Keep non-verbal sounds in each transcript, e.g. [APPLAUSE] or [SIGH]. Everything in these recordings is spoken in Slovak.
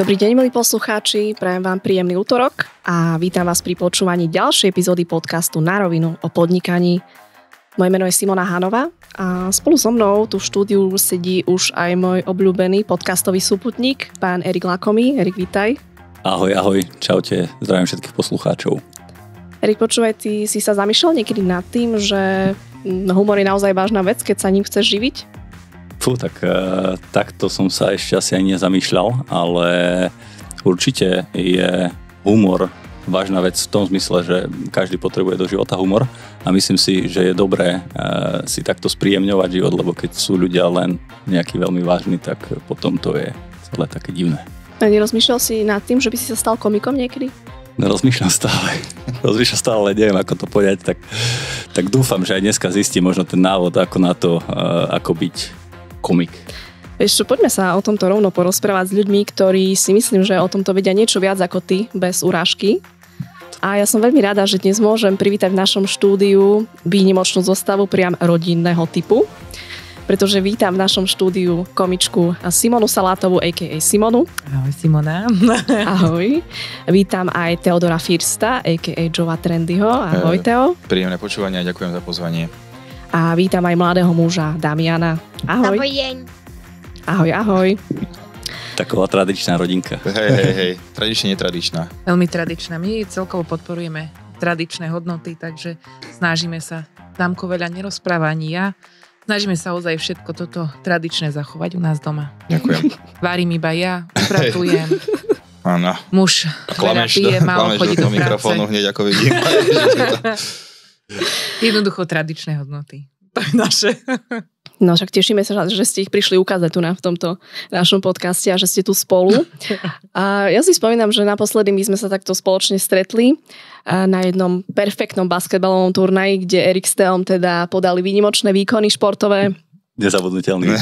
Dobrý deň, milí poslucháči, prajem vám príjemný útorok a vítam vás pri počúvaní ďalšej epizódy podcastu Na rovinu o podnikaní. Moje meno je Simona Hanova a spolu so mnou tu v štúdiu sedí už aj môj obľúbený podcastový súputník, pán Erik Lakomi. Erik, vítaj. Ahoj, ahoj, čaute, zdravím všetkých poslucháčov. Erik, počúvaj, ty si sa zamýšľal niekedy nad tým, že hm, humor je naozaj vážna vec, keď sa ním chceš živiť? Fú, tak e, takto som sa ešte asi aj nezamýšľal, ale určite je humor vážna vec v tom zmysle, že každý potrebuje do života humor a myslím si, že je dobré e, si takto spríjemňovať život, lebo keď sú ľudia len nejaký veľmi vážny, tak potom to je celé také divné. A nerozmýšľal si nad tým, že by si sa stal komikom niekedy? rozmýšľam stále. [LAUGHS] rozmýšľam stále, neviem ako to povedať, tak, tak dúfam, že aj dneska zistím možno ten návod, ako na to, e, ako byť komik? Vieš čo, poďme sa o tomto rovno porozprávať s ľuďmi, ktorí si myslím, že o tomto vedia niečo viac ako ty, bez urážky. A ja som veľmi rada, že dnes môžem privítať v našom štúdiu výnimočnú zostavu priam rodinného typu, pretože vítam v našom štúdiu komičku Simonu Salátovú, a.k.a. Simonu. Ahoj Simona. [LAUGHS] Ahoj. Vítam aj Teodora Firsta, a.k.a. Jova Trendyho. Ahoj eh, Teo. Príjemné počúvanie a ďakujem za pozvanie a vítam aj mladého muža Damiana. Ahoj. Dobrý deň. Ahoj, ahoj. Taková tradičná rodinka. Hej, hej, hej. Tradične netradičná. Veľmi tradičná. My celkovo podporujeme tradičné hodnoty, takže snažíme sa. Dámko veľa nerozpráva a ja. Snažíme sa ozaj všetko toto tradičné zachovať u nás doma. Ďakujem. Varím iba ja, upratujem. Áno. Muž, klameš, pije, málo chodí do, do mikrofónu hneď, ako vidím. [LAUGHS] [LAUGHS] Jednoducho tradičné hodnoty. To je naše. [LAUGHS] No však tešíme sa, že ste ich prišli ukázať tu na, v tomto našom podcaste a že ste tu spolu. [LAUGHS] A ja si spomínam, že naposledy my sme sa takto spoločne stretli na jednom perfektnom basketbalovom turnaji, kde Erik Steom teda podali výnimočné výkony športové. Nezabudnutelný.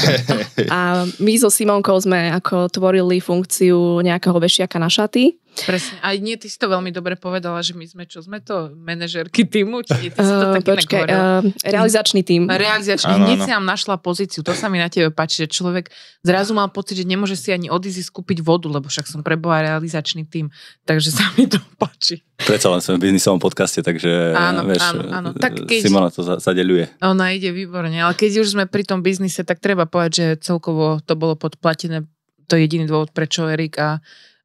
A my so Simonkou sme ako tvorili funkciu nejakého vešiaka na šaty Presne. A nie, ty si to veľmi dobre povedala, že my sme, čo sme to, manažerky týmu? Či ty si to uh, počkej, uh, realizačný tým. Realizačný. Ano, Hneď si nám našla pozíciu. To sa mi na tebe páči, že človek zrazu mal pocit, že nemôže si ani odísť skúpiť vodu, lebo však som preboha realizačný tým. Takže sa mi to páči. Predsa len som v biznisovom podcaste, takže áno, vieš, áno, áno. Tak eh, keď, Simona to zadeľuje. Ona ide výborne, ale keď už sme pri tom biznise, tak treba povedať, že celkovo to bolo podplatené. To je jediný dôvod, prečo Erik a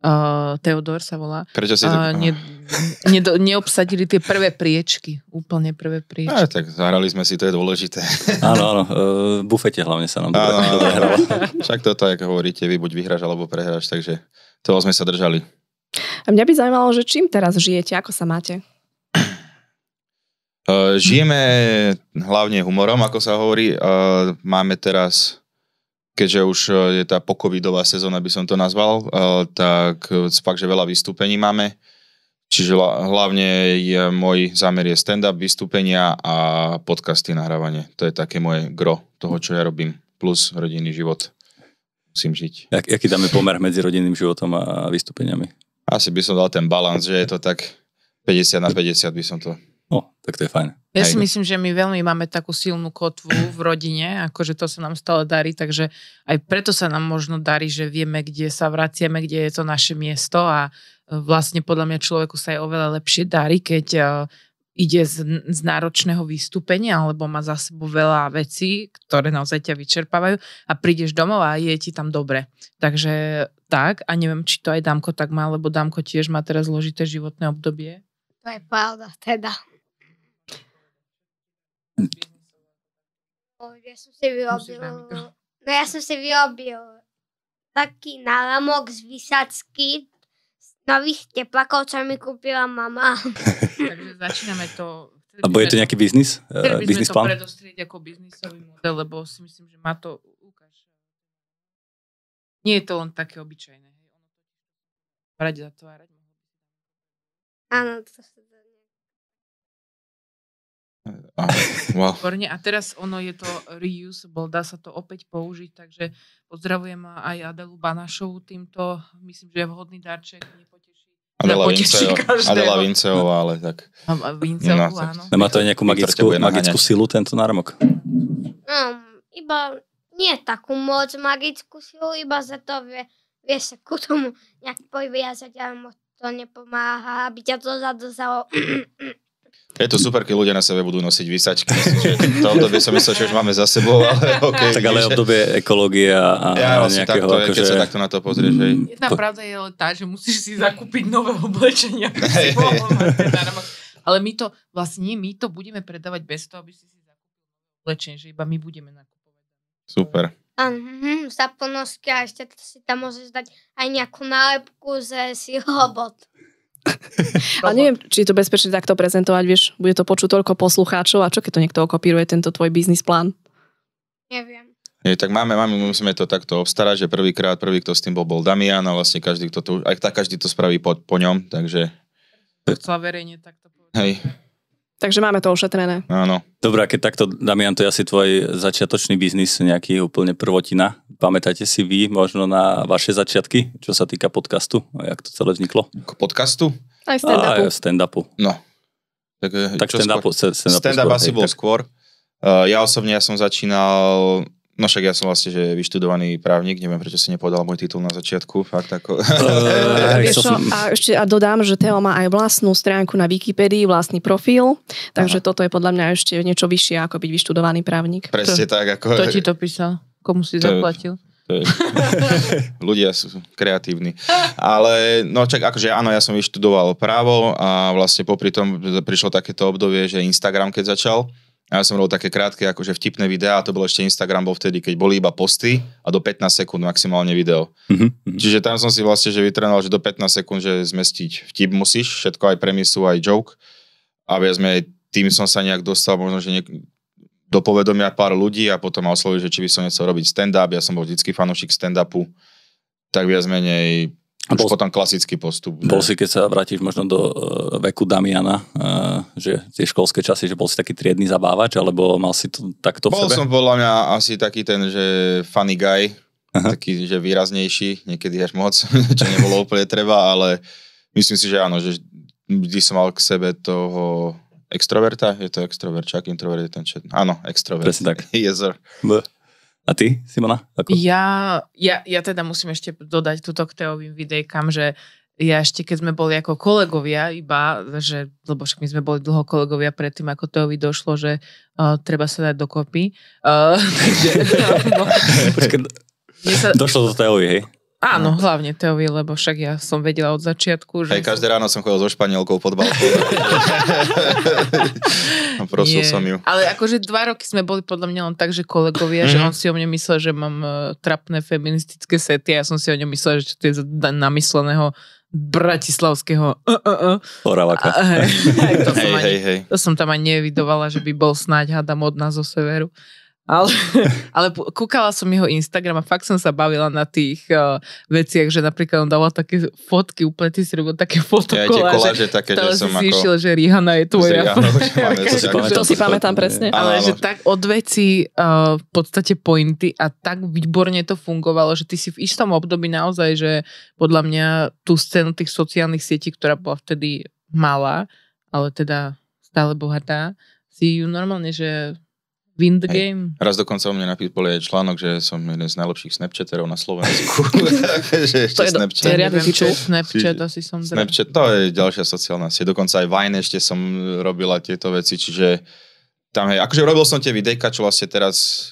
Uh, Teodor sa volá. Prečo si uh, ne, ne, neobsadili tie prvé priečky, úplne prvé priečky. Aj, tak zahrali sme si, to je dôležité. [LAUGHS] Áno, áno, e, v bufete hlavne sa nám dobre, hralo. [LAUGHS] Však toto, ako hovoríte, vy buď vyhráš alebo prehráš, takže toho sme sa držali. A mňa by zaujímalo, že čím teraz žijete, ako sa máte? E, žijeme hlavne humorom, ako sa hovorí. E, máme teraz keďže už e, je tá pokovidová sezóna, by som to nazval, e, tak e, fakt, že veľa vystúpení máme. Čiže hlavne je môj zámer je stand-up, vystúpenia a podcasty, nahrávanie. To je také moje gro toho, čo ja robím. Plus rodinný život. Musím žiť. Jak, aký je pomer medzi rodinným životom a vystúpeniami? Asi by som dal ten balans, že je to tak 50 na 50 by som to O, no, tak to je fajn. Ja si no. myslím, že my veľmi máme takú silnú kotvu v rodine, akože to sa nám stále darí, takže aj preto sa nám možno darí, že vieme, kde sa vraciame, kde je to naše miesto a e, vlastne podľa mňa človeku sa aj oveľa lepšie darí, keď e, ide z, z náročného vystúpenia alebo má za sebou veľa vecí, ktoré naozaj ťa vyčerpávajú a prídeš domov a je ti tam dobre. Takže tak a neviem, či to aj Dámko tak má, lebo Dámko tiež má teraz zložité životné obdobie. To je pravda, teda. Ja som si vyrobil... No ja som si vyrobil taký náramok z vysacky z nových teplakov, čo mi kúpila mama. [LAUGHS] Takže začíname to... A je to nejaký biznis? Uh, biznis plán? to predostriť ako biznisový model, lebo si myslím, že má to... Ukáž. Nie je to len také obyčajné. Radi zatvárať. Áno, to sa wow. A teraz ono je to reusable, dá sa to opäť použiť, takže pozdravujem aj Adelu Banašovu týmto, myslím, že je vhodný darček, nepoteší. Adela, Vinceo, [LAUGHS] Adela Vinceová, ale tak... Vinceovú, no, áno. Má to aj nejakú magickú, magickú silu, tento náramok? No, mm, iba nie takú moc magickú silu, iba za to vie, vie sa ku tomu nejak poviazať, ale moc to nepomáha, aby ťa to zadržalo. [CLEARS THROAT] Je to super, keď ľudia na sebe budú nosiť výsačky. to obdobie som myslel, že už máme za sebou, ale okay, Tak ale že... obdobie ekológie a, ja, vlastne nejakého... Takto, akože... Keď sa akože- takto na to pozrieš, hej. Mm. Jedna po... pravda je tá, že musíš si zakúpiť nové oblečenia. Hey, ale my to, vlastne my to budeme predávať bez toho, aby si si zakúpil oblečenie, že iba my budeme nakupovať. Super. uh za ponosky a ešte si tam môžeš dať aj nejakú nálepku, že si robot. A neviem, či je to bezpečné takto prezentovať, vieš, bude to počuť toľko poslucháčov a čo keď to niekto okopíruje tento tvoj biznis plán? Neviem. Nie, tak máme, máme, musíme to takto obstarať, že prvýkrát, prvý, kto s tým bol, bol Damian a vlastne každý, kto to, aj tak každý to spraví po, po ňom, takže... To sa verejne takto povedať. Hej, Takže máme to ošetrené. Áno. Dobre, keď takto, Damian, to je asi tvoj začiatočný biznis, nejaký úplne prvotina. Pamätáte si vy možno na vaše začiatky, čo sa týka podcastu? A jak to celé vzniklo? K podcastu? Aj stand-upu. Aj stand-upu. No. Tak, eh, tak stand-up, stand stand-up, asi bol tak... skôr. Uh, ja osobne ja som začínal No však ja som vlastne že vyštudovaný právnik, neviem prečo si nepovedal môj titul na začiatku, fakt ako... Uh, [LAUGHS] a ešte a dodám, že Teo má aj vlastnú stránku na Wikipedii, vlastný profil, takže Aha. toto je podľa mňa ešte niečo vyššie ako byť vyštudovaný právnik. Presne to, tak, ako... To ti to písal? Komu si to, zaplatil? To je, [LAUGHS] ľudia sú kreatívni. Ale no čak, akože áno, ja som vyštudoval právo a vlastne popri tom prišlo takéto obdobie, že Instagram keď začal, ja som robil také krátke, akože vtipné videá, to bolo ešte Instagram bol vtedy, keď boli iba posty a do 15 sekúnd maximálne video. Mm-hmm. Čiže tam som si vlastne že vytrenoval, že do 15 sekúnd, že zmestiť vtip musíš, všetko aj premisu, aj joke. A viac sme, tým som sa nejak dostal možno, že niek- do povedomia pár ľudí a potom ma oslovili, že či by som nechcel robiť stand-up, ja som bol vždycky fanúšik stand-upu, tak viac menej už bol, potom klasický postup. Ne? Bol si, keď sa vrátiš možno do uh, veku Damiana, uh, že tie školské časy, že bol si taký triedny zabávač, alebo mal si to takto bol v sebe? Bol som podľa mňa asi taký ten, že funny guy, Aha. taký, že výraznejší, niekedy až moc, [LAUGHS] čo nebolo úplne treba, ale myslím si, že áno, že vždy som mal k sebe toho extroverta, je to extrovert, čak introvert je ten čo... Áno, extrovert. Presne tak. [LAUGHS] yes, sir. A ty, Simona? Ako? Ja, ja, ja teda musím ešte dodať túto k Teovým videjkám, že ja ešte keď sme boli ako kolegovia iba, že, lebo však my sme boli dlho kolegovia predtým, ako to došlo, že uh, treba sa dať dokopy. Uh, [LAUGHS] takže, no, no. Počkej, sa... Došlo to Teovi, hej? Áno, no, hlavne Teovi, lebo však ja som vedela od začiatku, že... Aj každé ráno som chodil so Španielkou pod balkón. [LAUGHS] a prosil Nie. som ju. Ale akože dva roky sme boli podľa mňa len tak, že kolegovia, mm-hmm. že mhm. on si o mne myslel, že mám uh, trapné feministické sety a ja som si o ňom myslel, že to je za namysleného bratislavského uh, uh, uh. A, hej, [LAUGHS] hej, to, som hej, ani, hej, hej. to som tam ani nevidovala, že by bol snáď hádam od nás zo severu. Ale, [LAUGHS] ale kúkala som jeho Instagram a fakt som sa bavila na tých uh, veciach, že napríklad on dával také fotky, úplne ty si robil také fotokoláže. Ja, koláže také, že som si ako... že Rihana je tvoja. Rihanna, [LAUGHS] akože to, si to si pamätám presne. Ale že tak od veci uh, v podstate pointy a tak výborne to fungovalo, že ty si v istom období naozaj, že podľa mňa tú scénu tých sociálnych sietí, ktorá bola vtedy malá, ale teda stále bohatá, si ju normálne, že Win the Hej. Raz dokonca o mňa napísal je článok, že som jeden z najlepších Snapchaterov na Slovensku. [LAUGHS] [LAUGHS] že ešte to je, Snapchat. To je riadne Snapchat, asi som... Drž. Snapchat, to je ďalšia sociálna sieť. Dokonca aj Vine ešte som robila tieto veci, čiže tam hej, akože robil som tie videjka, čo vlastne teraz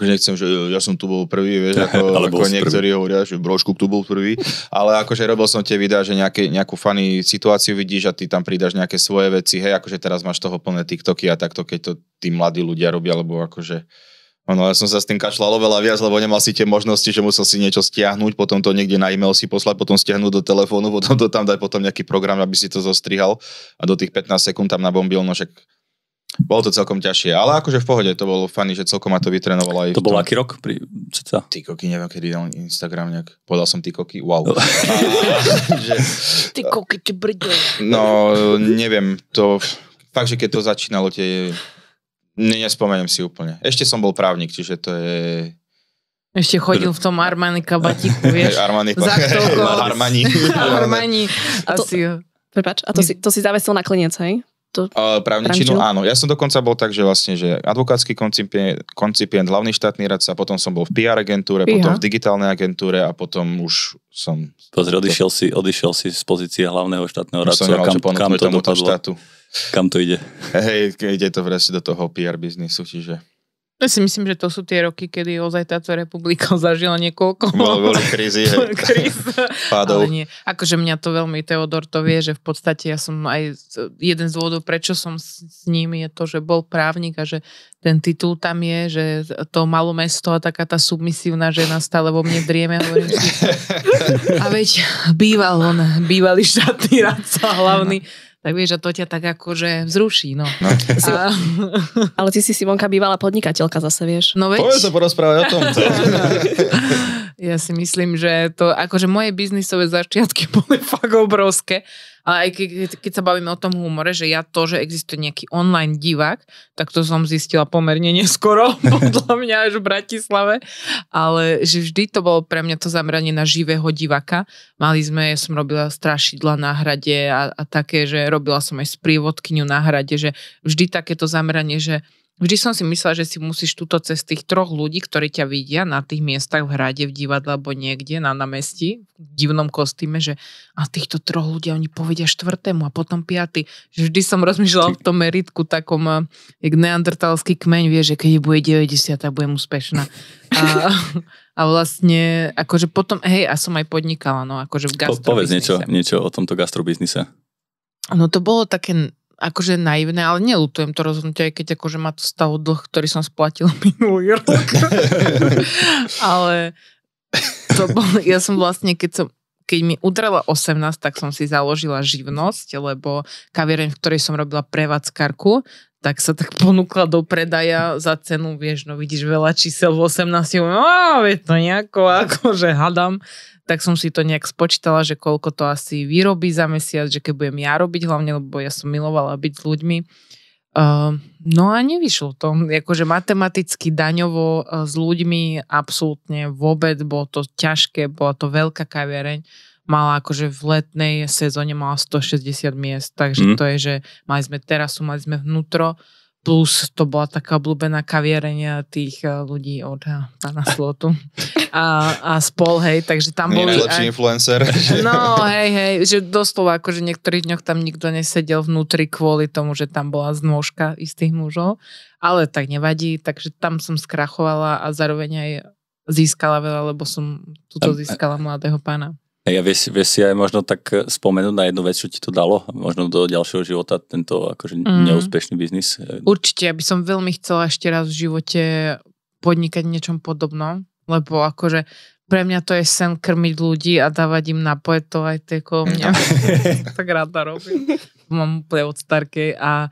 akože nechcem, že ja som tu bol prvý, vieš, [LAUGHS] ako, ako niektorí prvý. hovoria, že Brožkuk tu bol prvý, ale akože robil som tie videá, že nejaké, nejakú funny situáciu vidíš a ty tam pridáš nejaké svoje veci, hej, akože teraz máš toho plné TikToky a takto, keď to tí mladí ľudia robia, lebo akože No, ja som sa s tým kašlal oveľa viac, lebo nemal si tie možnosti, že musel si niečo stiahnuť, potom to niekde na e-mail si poslať, potom stiahnuť do telefónu, [LAUGHS] potom to tam dať, potom nejaký program, aby si to zostrihal a do tých 15 sekúnd tam nabombil, no však bolo to celkom ťažšie, ale akože v pohode, to bolo fany, že celkom ma to vytrenovalo aj... To bol aký rok? Pri... Cca? Ty koky, neviem, kedy dal Instagram nejak. Podal som ty koky, wow. No. [LAUGHS] že... Ty koky, ty brďo. No, neviem, to... Fakt, že keď to začínalo tie... Ne, Nespomeniem si úplne. Ešte som bol právnik, čiže to je... Ešte chodil v tom Armani kabatiku, [LAUGHS] vieš. Armani. Za [LAUGHS] Armani. Armani. Asi. to... Prepač, a to si, to si zavesil na klinec, hej? to... Uh, právničinu, prančil? áno. Ja som dokonca bol tak, že vlastne, že advokátsky koncipient, koncipient hlavný štátny radca, potom som bol v PR agentúre, Iha. potom v digitálnej agentúre a potom už som... Pozri, odišiel, to... si, odišiel si z pozície hlavného štátneho radca. Som kam, kam to dopadlo? Štátu. Kam to ide? Hej, ide to vresť do toho PR biznisu, čiže... Ja no si myslím, že to sú tie roky, kedy ozaj táto republika [LAUGHS] zažila niekoľko veľmi [LAUGHS] krízy, kríz. Pádov. Ale nie. Akože mňa to veľmi Teodor to vie, že v podstate ja som aj jeden z dôvodov, prečo som s ním je to, že bol právnik a že ten titul tam je, že to malo mesto a taká tá submisívna žena stále vo mne drieme. Hovorím si, [LAUGHS] a veď býval on, bývalý štátny radca hlavný. No tak vieš, že to ťa tak akože vzruší, no. no. [LAUGHS] A... [LAUGHS] Ale ty si Simonka bývala podnikateľka zase, vieš. No veď. Poďme sa porozprávať o tom. [LAUGHS] ja si myslím, že to, akože moje biznisové začiatky boli fakt obrovské ale aj keď, keď sa bavíme o tom humore, že ja to, že existuje nejaký online divák, tak to som zistila pomerne neskoro, [LAUGHS] podľa mňa až v Bratislave, ale že vždy to bolo pre mňa to zamranie na živého divaka. Mali sme, ja som robila strašidla na hrade a, a také, že robila som aj sprievodkyňu na hrade, že vždy takéto zamranie, že Vždy som si myslela, že si musíš túto cez tých troch ľudí, ktorí ťa vidia na tých miestach v hrade, v divadle alebo niekde na námestí, v divnom kostýme, že a týchto troch ľudí oni povedia štvrtému a potom piaty. Vždy som rozmýšľala v tom meritku takom, eh, jak neandertalský kmeň, vie, že keď bude 90, tak budem úspešná. A, [LAUGHS] a vlastne, akože potom, hej, a som aj podnikala, no, akože v gastrobiznise. Po, povedz niečo, niečo o tomto gastrobiznise. No to bolo také akože naivné, ale nelutujem to rozhodnutie, aj keď akože ma to stalo dlh, ktorý som splatila [LAUGHS] minulý rok. [LAUGHS] ale to bol, ja som vlastne, keď som, keď mi udrela 18, tak som si založila živnosť, lebo kaviareň, v ktorej som robila prevádzkarku, tak sa tak [LAUGHS] ponúkla do predaja za cenu, vieš, no vidíš veľa čísel v 18, no vie to nejako, [LAUGHS] akože hadam, tak som si to nejak spočítala, že koľko to asi vyrobí za mesiac, že keď budem ja robiť hlavne, lebo ja som milovala byť s ľuďmi, Ehm, no a nevyšlo to. Jakože matematicky, daňovo eh, s ľuďmi absolútne vôbec, bolo to ťažké, bola to veľká kaviareň mala akože v letnej sezóne mala 160 miest, takže mm. to je, že mali sme terasu, mali sme vnútro, Plus to bola taká obľúbená kaviarenia tých eh, ľudí od eh, pána Slotu a, a spol, hej, takže tam Nie boli... Najlepší aj... influencer. [LAUGHS] No, hej, hej, že doslova, akože v niektorých dňoch tam nikto nesedel vnútri kvôli tomu, že tam bola znožka istých mužov, ale tak nevadí, takže tam som skrachovala a zároveň aj získala veľa, lebo som tuto získala mladého pána. Hej, a vieš, vieš si aj možno tak eh, spomenúť na jednu vec, čo ti to dalo? Možno do ďalšieho života tento akože mm. neúspešný biznis? Určite, by som veľmi chcela ešte raz v živote podnikať niečom podobnom, lebo akože pre mňa to je sen krmiť ľudí a dávať im napoje, to aj tie mňa. No. [LAUGHS] tak rada robím. Mám úplne od starkej a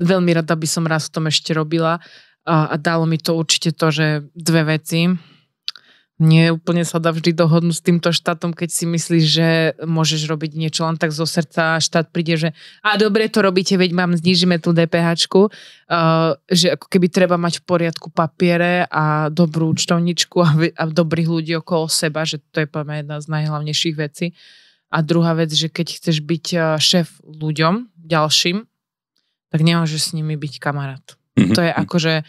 veľmi rada by som raz v tom ešte robila a, a dalo mi to určite to, že dve veci nie úplne sa dá vždy dohodnúť s týmto štátom, keď si myslíš, že môžeš robiť niečo len tak zo srdca a štát príde, že a dobre to robíte, veď mám znižíme tú DPH, uh, eh, že ako keby treba mať v poriadku papiere a dobrú účtovničku a, a dobrých ľudí okolo seba, že to je poďme jedna z najhlavnejších vecí. A druhá vec, že keď chceš byť eh, šéf ľuďom ďalším, tak nemôžeš s nimi byť kamarát. Mm-hmm. To je akože... že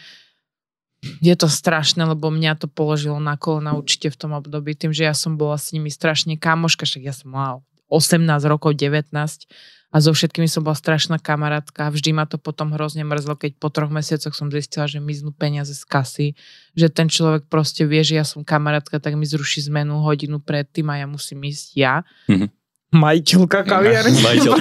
je to strašné, lebo mňa to položilo na kolena určite v tom období, tým, že ja som bola s nimi strašne kamoška, však ja som mala 18 rokov, 19 a so všetkými som bola strašná kamarátka a vždy ma to potom hrozne mrzlo, keď po troch mesiacoch som zistila, že miznú peniaze z kasy, že ten človek proste vie, že ja som kamarátka, tak mi zruší zmenu hodinu predtým a ja musím ísť ja. Mm-hmm majiteľka kaviarne. Majiteľ,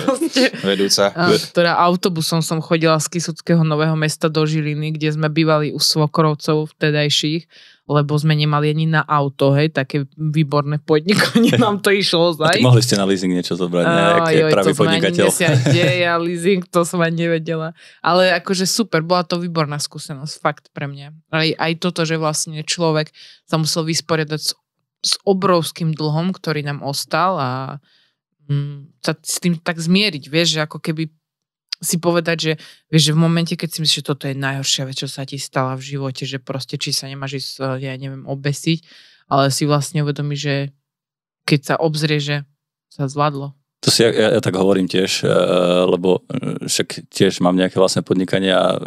vedúca. A, teda autobusom som chodila z Kisuckého Nového mesta do Žiliny, kde sme bývali u svokrovcov vtedajších, lebo sme nemali ani na auto, hej, také výborné podnikanie [LAUGHS] nám to išlo zaj. A tak mohli ste na leasing niečo zobrať, ne? Ak je joj, pravý to podnikateľ. [LAUGHS] ja leasing, to som ani nevedela. Ale akože super, bola to výborná skúsenosť, fakt pre mňa. Aj, aj toto, že vlastne človek sa musel vysporiadať s, s obrovským dlhom, ktorý nám ostal a Mm, sa s tým tak zmieriť, vieš, že ako keby si povedať, že, vieš, že v momente, keď si myslíš, že toto je najhoršia vec, čo sa ti stala v živote, že proste či sa nemáš ísť, eh, ja neviem, obesiť, ale si vlastne uvedomí, že keď sa obzrie, že sa zvládlo. To si ja, ja, ja tak hovorím tiež, lebo však tiež mám nejaké vlastné podnikanie a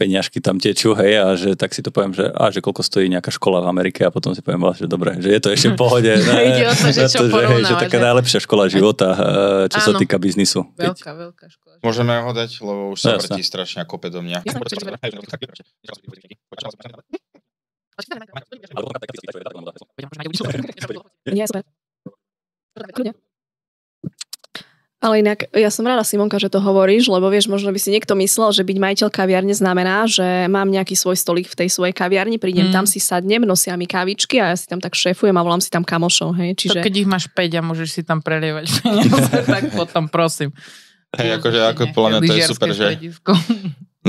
peňažky tam tečú, hej, a že tak si to poviem, že, a, že koľko stojí nejaká škola v Amerike a potom si poviem že dobre, že je to ešte v pohode. Ne, Ide o to, že čo to, že, hej, že taká najlepšia škola života, čo Áno. sa týka biznisu. Veľká, veľká škola. Môžeme ho dať, lebo už sa vrtí strašne ako do mňa. Ja, super. Ale inak, ja som rada, Simonka, že to hovoríš, lebo vieš, možno by si niekto myslel, že byť majiteľ kaviarne znamená, že mám nejaký svoj stolík v tej svojej kaviarni, prídem mm. tam si sadnem, nosia mi kávičky a ja si tam tak šéfujem a volám si tam kamošov. Hej. Čiže... To keď ich máš 5 a môžeš si tam prelievať [LAUGHS] tak potom prosím. Hej, akože ako podľa mňa to je super, že,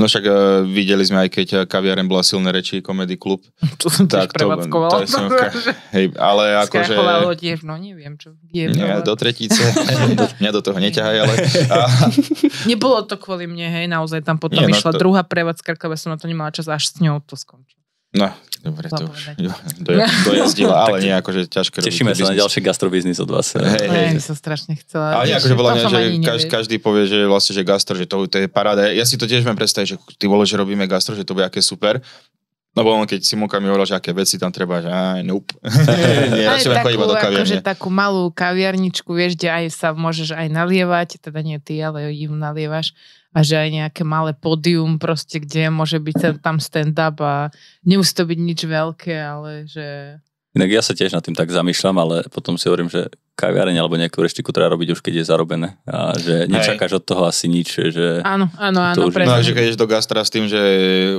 No však uh, videli sme aj keď uh, e, kaviaren bola silné reči, komedy klub. [LAUGHS] To som tak tiež to, to je som, ka, [LAUGHS] hej, ale akože... tiež, no neviem, čo je. Nie, do tretice. [LAUGHS] do, mňa do toho neťahaj, ale... A... Nebolo to kvôli mne, hej, naozaj tam potom Nie, no, išla to... druhá prevádzka, lebo som na to nemala čas, až s ňou to skončilo. No, dobre, to už jo, do, dojazdila, ale nie, akože ťažké Tešíme sa biznis. na ďalší gastrobiznis od vás. Hej, hej. Ja som strašne chcela. Ale nie, akože bola mňa, že každý, každý povie, že vlastne, že gastro, že to, to je paráda. Ja si to tiež viem predstaviť, že ty vole, že robíme gastro, že to bude aké super. No bo on, keď Simonka mi hovorila, že aké veci tam treba, že aj nope. [LAUGHS] Nie, aj takú, iba do akože takú malú kaviarničku, vieš, kde aj sa môžeš aj nalievať, teda nie ty, ale ju nalievaš a že aj nejaké malé pódium proste, kde môže byť tam stand-up a nemusí to byť nič veľké, ale že Inak ja sa tiež nad tým tak zamýšľam, ale potom si hovorím, že kaviareň alebo nejakú reštiku treba robiť už keď je zarobené. A že nečakáš od toho asi nič. Že áno, áno, áno. Už... No, že keď ješ do gastra s tým, že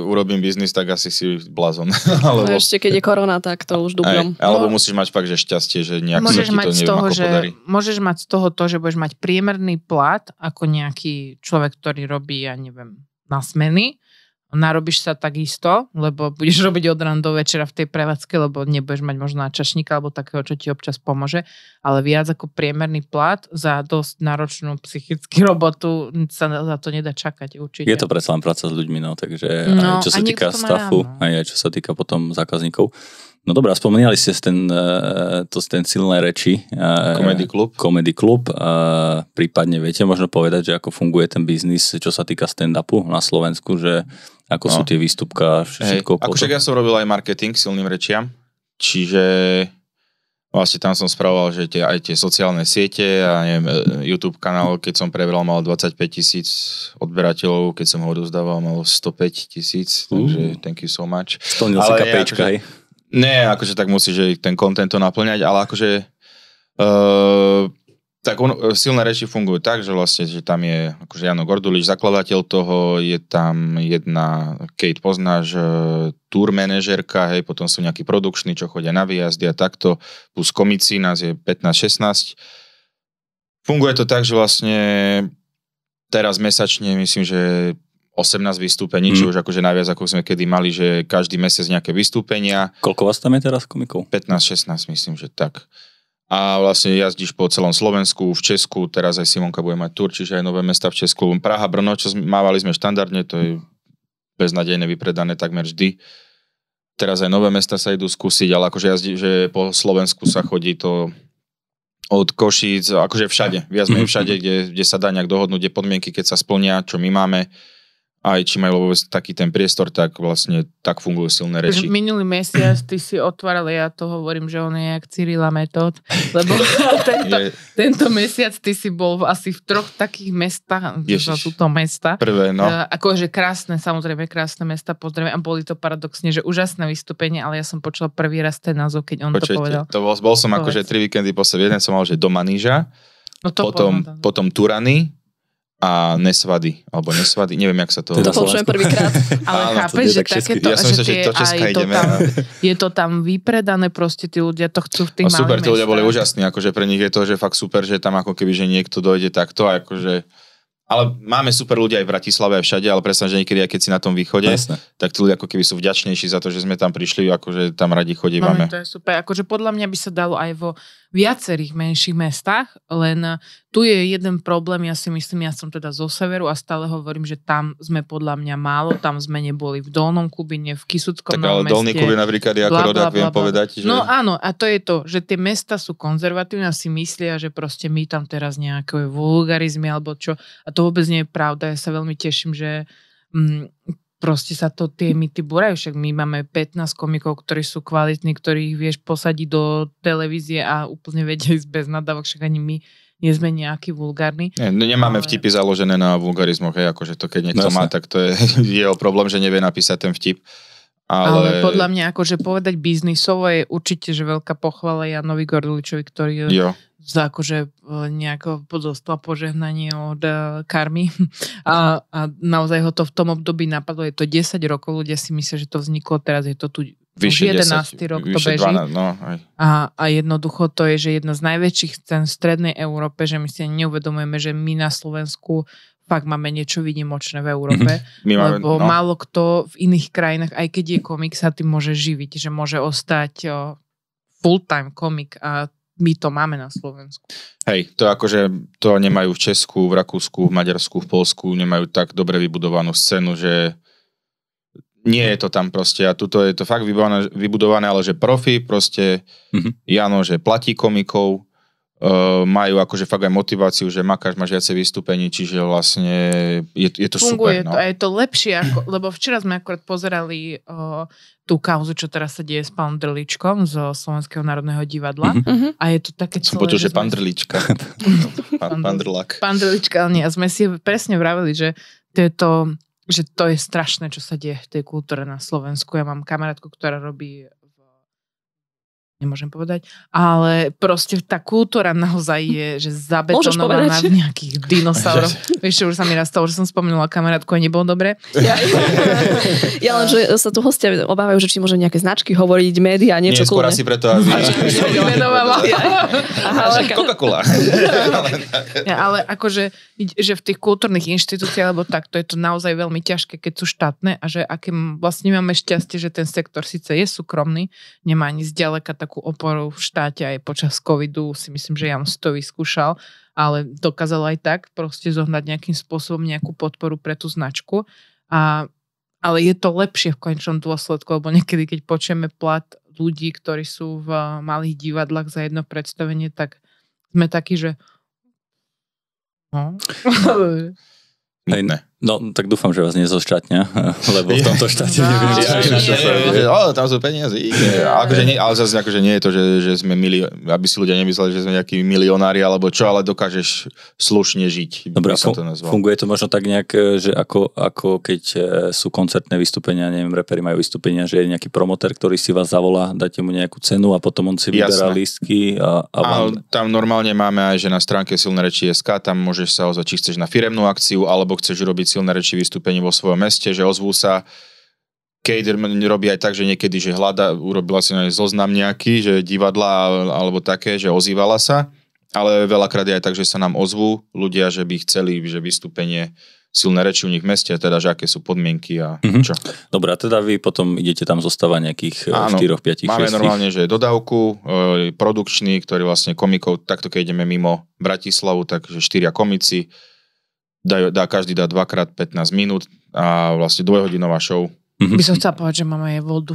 urobím biznis, tak asi si blazon. [LAUGHS] alebo... No, ešte keď je korona, tak to už dubľom. Aj, alebo no. musíš mať fakt, že šťastie, že nejak môžeš sa mať to neviem, toho, že, podarí. Môžeš mať z toho to, že budeš mať priemerný plat ako nejaký človek, ktorý robí, ja neviem, na smeny narobíš sa takisto, lebo budeš [LAUGHS] robiť od rana do večera v tej prevádzke, lebo nebudeš mať možno čašníka alebo takého, čo ti občas pomôže, ale viac ako priemerný plat za dosť náročnú psychickú [LAUGHS] robotu sa za to nedá čakať určite. Je to predsa len práca s ľuďmi, no, takže no, no, aj čo sa týka stafu, ráno. aj čo sa týka potom zákazníkov. No dobrá, spomínali ste ten, eh, to, ten silné reči. Eh, Comedy klub. Comedy klub. Eh, prípadne viete možno povedať, že ako funguje ten biznis, čo sa týka stand-upu na Slovensku, že ako no. sú tie výstupka, všetko. Hey, Ako však ja som robil aj marketing silným rečiam, čiže vlastne tam som spravoval, že tie, aj tie sociálne siete a neviem, e, YouTube kanál, keď som prebral, mal 25 tisíc odberateľov, keď som ho odozdával, mal 105 tisíc, takže uh. thank you so much. Splnil si kapejčka, akože, hej? Nie, akože tak musíš ten kontent to naplňať, ale akože uh, tak on, e, silné reči fungujú tak, že vlastne, že tam je akože Jano Gordulič, zakladateľ toho, je tam jedna, Kate poznáš, e, tour manažerka, hej, potom sú nejakí produkční, čo chodia na výjazdy a takto, plus komici, nás je 15-16. Funguje to tak, že vlastne teraz mesačne, myslím, že 18 vystúpení, mm. či už akože najviac, ako sme kedy mali, že každý mesiac nejaké vystúpenia. Koľko vás tam je teraz komikov? 15-16, myslím, že tak a vlastne jazdíš po celom Slovensku, v Česku, teraz aj Simonka bude mať tur, čiže aj nové mesta v Česku, Praha, Brno, čo mávali sme štandardne, to je beznadejne vypredané takmer vždy. Teraz aj nové mesta sa idú skúsiť, ale akože jazdí, že po Slovensku sa chodí to od Košíc, akože všade, viac menej všade, kde, kde sa dá nejak dohodnúť, kde podmienky, keď sa splnia, čo my máme, aj či majú vôbec taký ten priestor, tak vlastne tak fungujú silné reči. Minulý mesiac ty si otváral, ja to hovorím, že on je jak Cyrila Metod, lebo [LAUGHS] tento, tento mesiac ty si bol asi v troch takých mestách, za túto mesta. Prvé, no. Uh, akože krásne, samozrejme krásne mesta, pozdravujem. A boli to paradoxne, že úžasné vystúpenie, ale ja som počula prvý raz ten názov, keď on Počujete, to povedal. To bol, bol som akože tri víkendy po sebe, jeden som mal, že do Maníža, no to potom, potom Turany, a nesvady, alebo nesvady, neviem, jak sa to... Teda to počujem prvýkrát, [LAUGHS] ale Áno, chápeš, že tak takéto, ja že, že to aj to ideme, tam, a... je to tam vypredané, proste tí ľudia to chcú v tých a super, tí ľudia boli úžasní, akože pre nich je to, že fakt super, že tam ako keby, že niekto dojde takto, akože... Ale máme super ľudia aj v Bratislave aj všade, ale presne, že niekedy, aj keď si na tom východe, Jasne. tak tí ľudia ako keby sú vďačnejší za to, že sme tam prišli, akože tam radi chodívame. Máme, no, to je super. Akože podľa mňa by sa dalo aj vo viacerých menších mestách, len tu je jeden problém, ja si myslím, ja som teda zo severu a stále hovorím, že tam sme podľa mňa málo, tam sme neboli v Dolnom Kubine, v Kisuckom Tak ale Dolný Kubin napríklad, je ako rodák viem povedať. Že... No áno, a to je to, že tie mesta sú konzervatívne a si myslia, že proste my tam teraz nejaké vulgarizmy alebo čo. A to vôbec nie je pravda. Ja sa veľmi teším, že mm, proste sa to tie mity burajú. Však my máme 15 komikov, ktorí sú kvalitní, ktorých vieš posadiť do televízie a úplne vedia ísť bez nadávok. Však ani my nie sme nejaký vulgárny. Nie, no nemáme ale... vtipy založené na vulgarizmoch, hej, akože to keď niekto no, má, tak to je [LAUGHS] jeho problém, že nevie napísať ten vtip. Ale... ale podľa mňa akože povedať biznisovo je určite, že veľká pochvala Janovi Gordoličovi, ktorý jo. za akože e, nejako dostal požehnanie od uh, karmy. [LAUGHS] A, a naozaj ho to v tom období napadlo. Je to 10 rokov, ľudia si myslia, že to vzniklo teraz, je to tu Vyše už 11. 10, rok to beží. 12, no, aj. A, a jednoducho to je, že jedna z najväčších cen v Strednej Európe, že my si neuvedomujeme, že my na Slovensku fakt máme niečo vynimočné v Európe. Mhm. My máme, lebo no. málo kto v iných krajinách, aj keď je komik, sa tým môže živiť, že môže ostať o, full-time komik a my to máme na Slovensku. Hej, to akože to nemajú v Česku, v Rakúsku, v Maďarsku, v Polsku, nemajú tak dobre vybudovanú scénu, že nie je to tam proste a tuto je to fakt vybudované, vybudované ale že profi proste, mm-hmm. Jano, že platí komikov, uh, majú akože fakt aj motiváciu, že makáš, máš viacej vystúpení, čiže vlastne je, je to Funguje super. No. to a je to lepšie, ako, lebo včera sme akorát pozerali uh, tú kauzu, čo teraz sa deje s pán Drličkom zo Slovenského národného divadla. Mm-hmm. A je to také Som počul, že, že pán Drlička. [LAUGHS] pán, pán Drlak. Pán Drlička, ale nie. A sme si presne vravili, že to je to že to je strašné, čo sa deje v tej kultúre na Slovensku. Ja mám kamarátku, ktorá robí nemôžem povedať, ale proste tá kultúra naozaj je, že zabetonovaná v nejakých dinosaurov. [LAUGHS] Vieš, už sa mi raz stalo, že som spomenula kamarátku a nebolo dobre. Ja, [LAUGHS] ja len, že sa tu hostia obávajú, že či môžem nejaké značky hovoriť, médiá, niečo Neskôr asi preto, aby... A vymenovala. [LAUGHS] ale... Coca-Cola. ja, ale akože, že v tých kultúrnych inštitúciách, alebo takto je to naozaj veľmi ťažké, keď sú štátne a že aké vlastne máme šťastie, že ten sektor síce je súkromný, nemá ani zďaleka tak nejakú oporu v štáte aj počas covidu, si myslím, že Jan to vyskúšal, ale dokázal aj tak proste zohnať nejakým spôsobom nejakú podporu pre tú značku. A, ale je to lepšie v končnom dôsledku, lebo niekedy, keď počujeme plat ľudí, ktorí sú v malých divadlách za jedno predstavenie, tak sme takí, že... No. Hej, ne. No, tak dúfam, že vás štátňa. [LAUGHS] lebo v tomto štáte [LAUGHS] neviem, čo je tam sú peniaze. [LAUGHS] Akože nie, ale zase akože nie je to, že, že sme milí, aby si ľudia nemysleli, že sme nejakí milionári alebo čo, ale dokážeš slušne žiť. Dobre, fun- to nazval. funguje to možno tak nejak, e, že ako, ako keď e, sú koncertné vystúpenia, neviem, reperi majú vystúpenia, že je nejaký promotér, ktorý si vás zavolá, dáte mu nejakú cenu a potom on si vyberá Jasne. lístky. A, a vám... tam normálne máme aj, že na stránke silné reči SK, tam môžeš sa ozvať, či chceš na firemnú akciu, alebo chceš robiť silné reči vystúpenie vo svojom meste, že ozvú sa Kejder robí aj tak, že niekedy, že hľada, urobila si na zoznam nejaký, že divadla alebo také, že ozývala sa, ale veľakrát je aj tak, že sa nám ozvú ľudia, že by chceli, že vystúpenie silné reči u nich v meste, teda že aké sú podmienky a mm-hmm. čo. Dobre, a teda vy potom idete tam zostávať nejakých e, Áno, 4, 5, 6. Máme normálne, že dodávku, e, produkčný, ktorý vlastne komikov, takto keď ideme mimo Bratislavu, takže štyria komici, dá, dá, každý dá 2x15 minút a vlastne dvojhodinová show. Mm-hmm. By som chcela povedať, že máme aj vodu.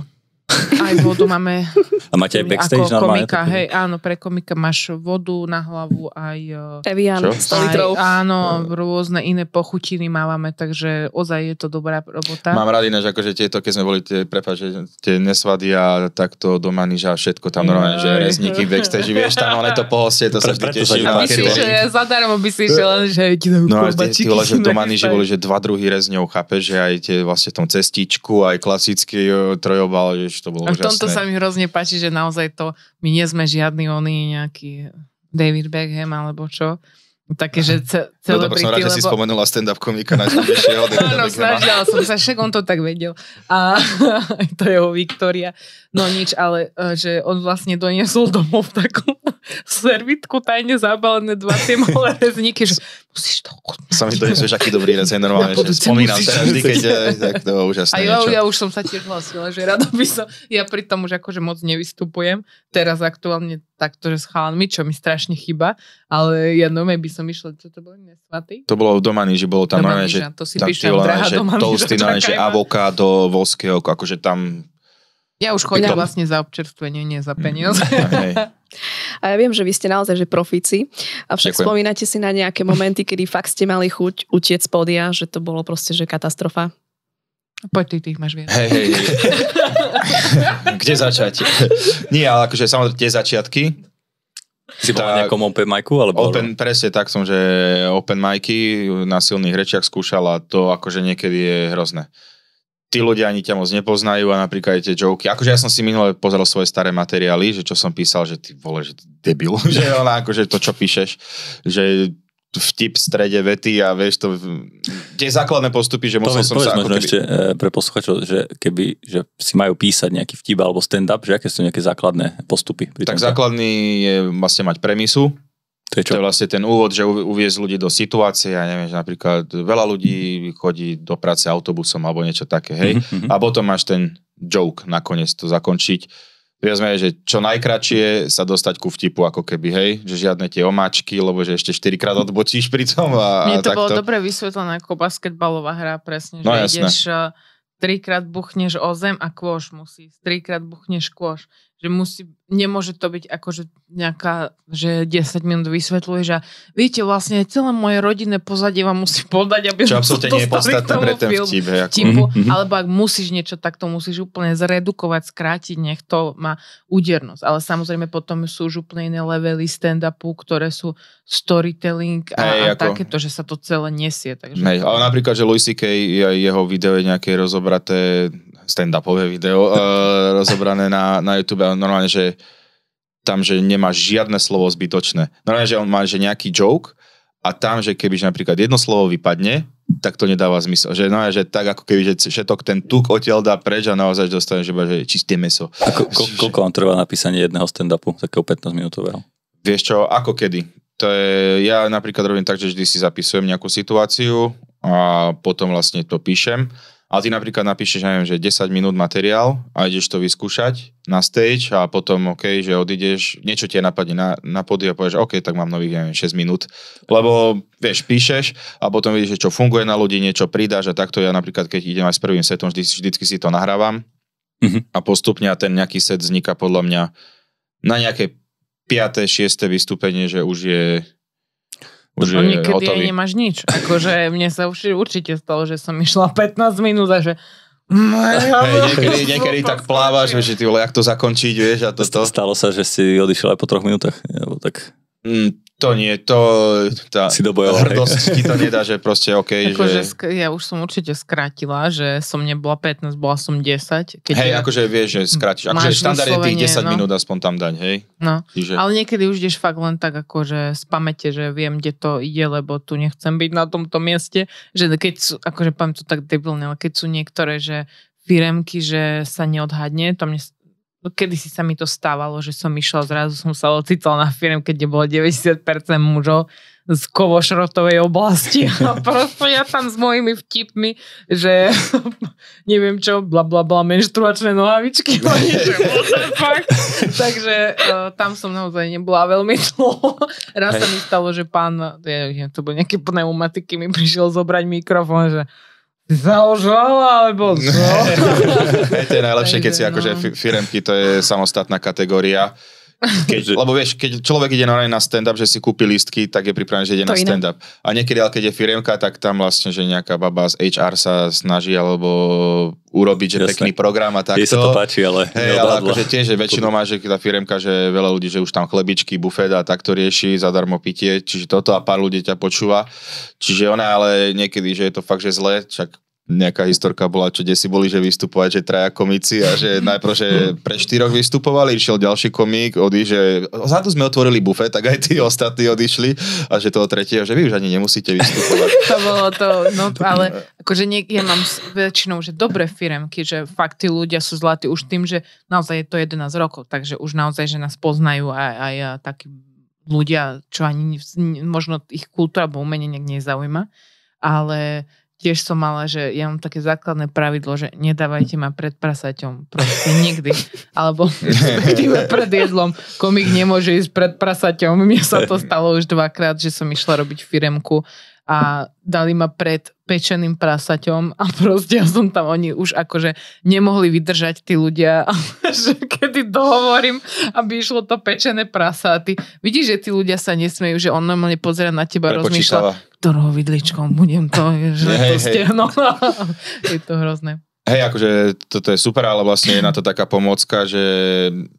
Aj vodu máme. A máte aj backstage ako normálne? komika, hej, áno, pre komika máš vodu na hlavu, aj... Evian, 100 litrov. Áno, rôzne iné pochutiny máme, takže ozaj je to dobrá robota. Mám rád ináč, akože tieto, keď sme boli tie, prepáč, tie nesvady a takto doma niža všetko tam normálne, že rezníky backstage, vieš, tam ono to pohostie, to sa vždy teším. Myslíš, že zadarmo by si išiel, že ti dajú No a ty vole, že doma niže boli, že dva druhy rezňov, chápeš, že aj tie vlastne v tom cestičku, aj klasický e, trojobal, že to bolo A v tomto úžasné. sa mi hrozne páči, že naozaj to, my nie sme žiadny oni nejaký David Beckham alebo čo. Také, že ce- celé no, som rád, lebo... že si spomenula stand-up komika na [LAUGHS] Áno, snažila som sa, však on to tak vedel. A [LAUGHS] to je jeho Viktoria. No nič, ale e, že on vlastne doniesol domov takú [LAUGHS] servitku tajne zabalené dva tie malé rezníky, že musíš to odmať. Sami to nesvieš, aký dobrý recept normálne, že spomínam sa vždy, keď je, eh, tak to úžasné. A ja, ja, už som sa tiež hlasila, že rado by som, ja pri tom už akože moc nevystupujem, teraz aktuálne takto, že s chalanmi, čo mi strašne chyba, ale ja normálne by som išla, čo to bolo, nesvatý? To bolo v Domani, že bolo tam normálne, že, to si tam píšem, drahá, že toasty, že avokádo, voského, akože tam ja už chodím Kto? vlastne za občerstvenie, nie za mhm. peniaze. [LAUGHS] Hej. A ja viem, že vy ste naozaj že profíci, avšak Ďakujem. spomínate si na nejaké momenty, kedy fakt ste mali chuť utiec z podia, že to bolo proste, že katastrofa? Poď ty, ty ich máš viac. Hey, hey, [LAUGHS] Kde začať? Nie, ale akože samozrejme tie začiatky. Si bol na nejakom open micu? Alebo open, ale... presne tak som, že open micy na silných rečiach skúšal a to akože niekedy je hrozné tí ľudia ani ťa moc nepoznajú a napríklad aj tie joky. Akože ja som si minule pozrel svoje staré materiály, že čo som písal, že ty vole, že debil, [LAUGHS] že ona akože to, čo píšeš, že vtip v strede vety a vieš to, tie základné postupy, že musel som sa... Možno keby... ešte pre posluchačov, že keby že si majú písať nejaký vtip alebo stand-up, že aké sú nejaké základné postupy? Pri tak tomto? základný je vlastne mať premisu, to je, čo? to je vlastne ten úvod, že uviezť ľudí do situácie, ja neviem, že napríklad veľa ľudí chodí do práce autobusom alebo niečo také, hej. Mm-hmm. A potom máš ten joke nakoniec to zakončiť. Viazme, že čo najkračšie sa dostať ku vtipu ako keby, hej, že žiadne tie omáčky, lebo že ešte 4 krát odbočíš pri tom. A, Mne to takto. bolo dobre vysvetlené ako basketbalová hra, presne, že no, ideš eh, trikrát buchneš o zem a kôž musí, trikrát buchneš kôž že musí, nemôže to byť že nejaká, že 10 minút vysvetľuje, že viete, vlastne celé moje rodinné pozadie vám musí podať, aby Čo absolútne nie je podstatné pre ten vtip. Hej, ako... Tipu, mhm. mhm. Alebo ak musíš niečo, tak to musíš úplne zredukovať, skrátiť, nech to má údernosť. Ale samozrejme potom sú už úplne iné levely stand-upu, ktoré sú storytelling a, hej, a ako... takéto, že sa to celé nesie. Takže... Hej, ale napríklad, že Louis C.K. jeho video je nejaké rozobraté stand-upové video uh, rozobrané na, na YouTube a normálne, že tam, že nemá žiadne slovo zbytočné. Normálne, že on má že nejaký joke a tam, že keby že napríklad jedno slovo vypadne, tak to nedáva zmysel. Že, no, že tak ako keby, že všetok ten tuk odtiaľ dá preč a naozaj dostane, že, že čisté meso. A ko, ko, koľko vám trvá napísanie jedného stand-upu, takého 15-minútového? Vieš čo, ako kedy? To je, ja napríklad robím tak, že vždy si zapisujem nejakú situáciu a potom vlastne to píšem a ty napríklad napíšeš, neviem, že 10 minút materiál a ideš to vyskúšať na stage a potom, OK, že odídeš, niečo ti napadne na, na pody a povieš, OK, tak mám nových, neviem, 6 minút. Lebo, vieš, píšeš a potom vidíš, že čo funguje na ľudí, niečo pridáš a takto ja napríklad, keď idem aj s prvým setom, vždy, vždycky si to nahrávam mm-hmm. a postupne a ten nejaký set vzniká podľa mňa na nejaké 5. 6. vystúpenie, že už je už je niekedy hotový. nemáš nič. Akože mne sa už, určite stalo, že som išla 15 minút a že Hey, [LAUGHS] niekedy, niekedy tak plávaš, že ty vole, jak to zakončiť, vieš, a toto. Stalo sa, že si odišiel aj po troch minútach, alebo tak... Mm, to nie, to tá si hrdosť ti to nedá, že proste OK. Ako, že... Že sk- ja už som určite skrátila, že som nebola 15, bola som 10. Keď hej, ja... akože vieš, že skrátiš. Akože štandard je tých 10 no. minút aspoň tam daň, hej? No, Čiže... ale niekedy už ideš fakt len tak akože z pamäte, že viem, kde to ide, lebo tu nechcem byť na tomto mieste. Že keď sú, akože poviem to tak debilne, ale keď sú niektoré, že firemky, že sa neodhadne, to mne kedy si sa mi to stávalo, že som išla, zrazu som sa ocitla na firme, keď bolo 90% mužov z Kovošrotovej oblasti [LAUGHS] a proste ja tam s mojimi vtipmi, že [LAUGHS] neviem čo, bla bla bla, menštruačné nohavičky, [LAUGHS] Takže e, tam som naozaj nebola veľmi dlho. Raz sa mi stalo, že pán, ja to bol nejaké pneumatiky, mi prišiel zobrať mikrofón, že Ty sa alebo čo? [LAUGHS] to je najlepšie, keď si akože no. firemky, to je samostatná kategória Keďže... [LAUGHS] Lebo vieš, keď človek ide normálne na stand-up, že si kúpi listky, tak je pripravený, že ide to na stand-up. A niekedy, ale keď je firemka, tak tam vlastne, že nejaká baba z HR sa snaží alebo urobiť, že Jasne. pekný program a takto. Jej sa to páči, ale hey, ale akože tiež, že väčšinou má, že tá firemka, že veľa ľudí, že už tam chlebičky, bufet a takto rieši, zadarmo pitie, čiže toto a pár ľudí ťa počúva. Čiže ona ale niekedy, že je to fakt, že zle, čak nejaká historka bola, čo si boli, že vystupovať, že traja komici a že najprv, že pre štyroch vystupovali, išiel ďalší komik, odi, že za sme otvorili bufet, tak aj tí ostatní odišli a že toho tretieho, že vy už ani nemusíte vystupovať. [LAUGHS] to bolo to, no [LAUGHS] ale akože nie, ja mám väčšinou, že dobré firemky, že fakt tí ľudia sú zlatí už tým, že naozaj je to 11 rokov, takže už naozaj, že nás poznajú aj, aj takí ľudia, čo ani možno ich kultúra alebo umenie nezaujíma, ale tiež som mala, že ja mám také základné pravidlo, že nedávajte ma pred prasaťom, proste nikdy. [LAUGHS] Alebo respektíve pred jedlom. Komik nemôže ísť pred prasaťom. Mne sa to stalo už dvakrát, že som išla robiť firemku a dali ma pred pečeným prasaťom a proste ja som tam, oni už akože nemohli vydržať tí ľudia, [LAUGHS] že kedy dohovorím, aby išlo to pečené prasa a ty vidíš, že tí ľudia sa nesmejú, že on normálne pozera na teba, rozmýšľa, ktorou vidličkom budem to, že hey, to stiahnu. [LAUGHS] je to hrozné. Hej, akože toto je super, ale vlastne je na to taká pomocka, že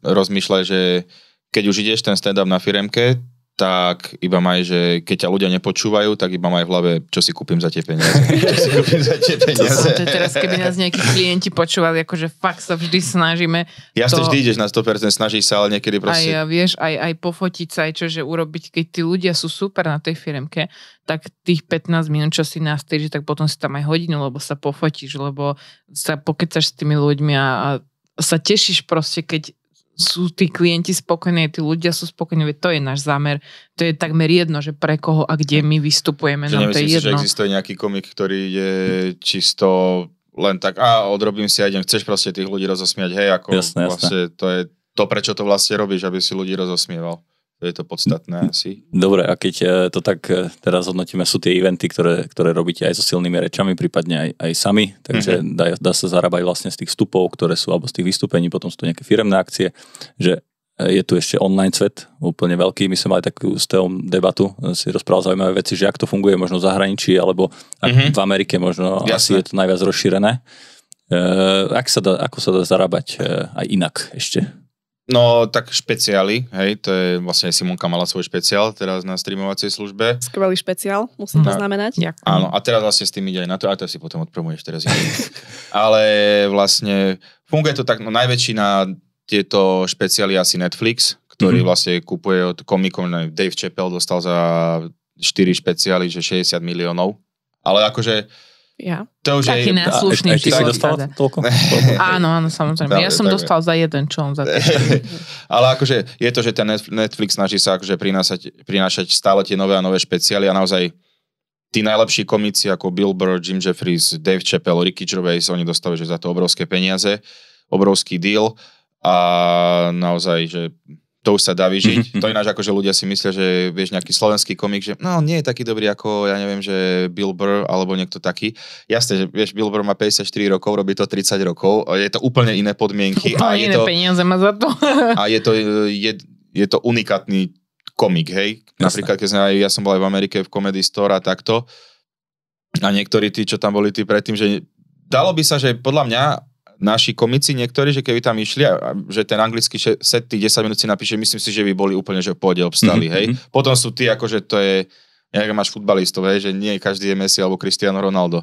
rozmýšľaj, že keď už ideš ten stand-up na firemke, tak iba maj, že keď ťa ľudia nepočúvajú, tak iba maj v hlave, čo si kúpim za tie peniaze. [LAUGHS] čo si kúpim za tie peniaze. To, teraz, keby nás nejakí klienti počúvali, akože fakt sa vždy snažíme. Ja to... vždy ideš na 100%, snažíš sa, ale niekedy proste... Aj, vieš, aj, aj pofotiť sa, aj že urobiť, keď tí ľudia sú super na tej firmke, tak tých 15 minút, čo si na tak potom si tam aj hodinu, lebo sa pofotíš, lebo sa pokecaš s tými ľuďmi a, a sa tešíš proste, keď sú tí klienti spokojní, tí ľudia sú spokojní, veď to je náš zámer. To je takmer jedno, že pre koho a kde my vystupujeme, Čiže nám to je si, jedno. Že existuje nejaký komik, ktorý je čisto len tak, a odrobím si a idem. Chceš proste tých ľudí rozosmiať, hej, ako jasne, vlastne jasne. to je to, prečo to vlastne robíš, aby si ľudí rozosmieval. To je to podstatné asi. Dobre, a keď e, to tak e, teraz hodnotíme, sú tie eventy, ktoré, ktoré robíte aj so silnými rečami, prípadne aj, aj sami, takže mm-hmm. dá, dá sa zarábať vlastne z tých vstupov, ktoré sú, alebo z tých vystúpení, potom sú to nejaké firemné akcie, že e, je tu ešte online svet, úplne veľký. My sme mali takú s tým debatu, si rozprával zaujímavé veci, že ak to funguje možno v zahraničí, alebo mm-hmm. v Amerike možno Jasne. asi je to najviac rozšírené. E, ak sa dá, ako sa dá zarábať e, aj inak ešte? No, tak špeciály, hej, to je vlastne Simonka mala svoj špeciál teraz na streamovacej službe. Skvelý špeciál, musím mhm. to znamenať. Áno, a teraz vlastne s tým ide aj na to, a to si potom odpromuješ teraz. [LAUGHS] Ale vlastne funguje to tak, no najväčší na tieto špeciály asi Netflix, ktorý mm-hmm. vlastne kupuje od komikov, Dave Chappell dostal za 4 špeciály, že 60 miliónov. Ale akože ja. To už Taký je... najslušnejší. Aj, aj ty si dostal toľko? áno, áno, samozrejme. Ja som dostal za jeden čo on Za Ale akože je to, že ten Netflix snaží sa akože prinášať, prinášať stále tie nové a nové špeciály a naozaj tí najlepší komici ako Bill Burr, Jim Jeffries, Dave Chappell, Ricky Gervais, oni dostali že za to obrovské peniaze, obrovský deal a naozaj, že to už sa dá vyžiť. Mm-hmm. To ináč ako, že ľudia si myslia, že vieš nejaký slovenský komik, že no nie je taký dobrý ako, ja neviem, že Bill Burr alebo niekto taký. Jasne, že vieš, Bill Burr má 54 rokov, robí to 30 rokov, je to úplne iné podmienky. Úplne [LAUGHS] a iné je to, peniaze má za to. [LAUGHS] a je to, je, je to unikátny komik, hej. Jasne. Napríklad, keď sme, ja som bol aj v Amerike v Comedy Store a takto. A niektorí tí, čo tam boli tí predtým, že dalo by sa, že podľa mňa naši komici niektorí, že keby tam išli, a, že ten anglický set tých 10 minút si napíše, myslím si, že by boli úplne, že pôjde obstali, mm-hmm. hej. Mhm. Potom sú tí, akože to je, ja máš futbalistov, hej, že nie každý je Messi alebo Cristiano Ronaldo.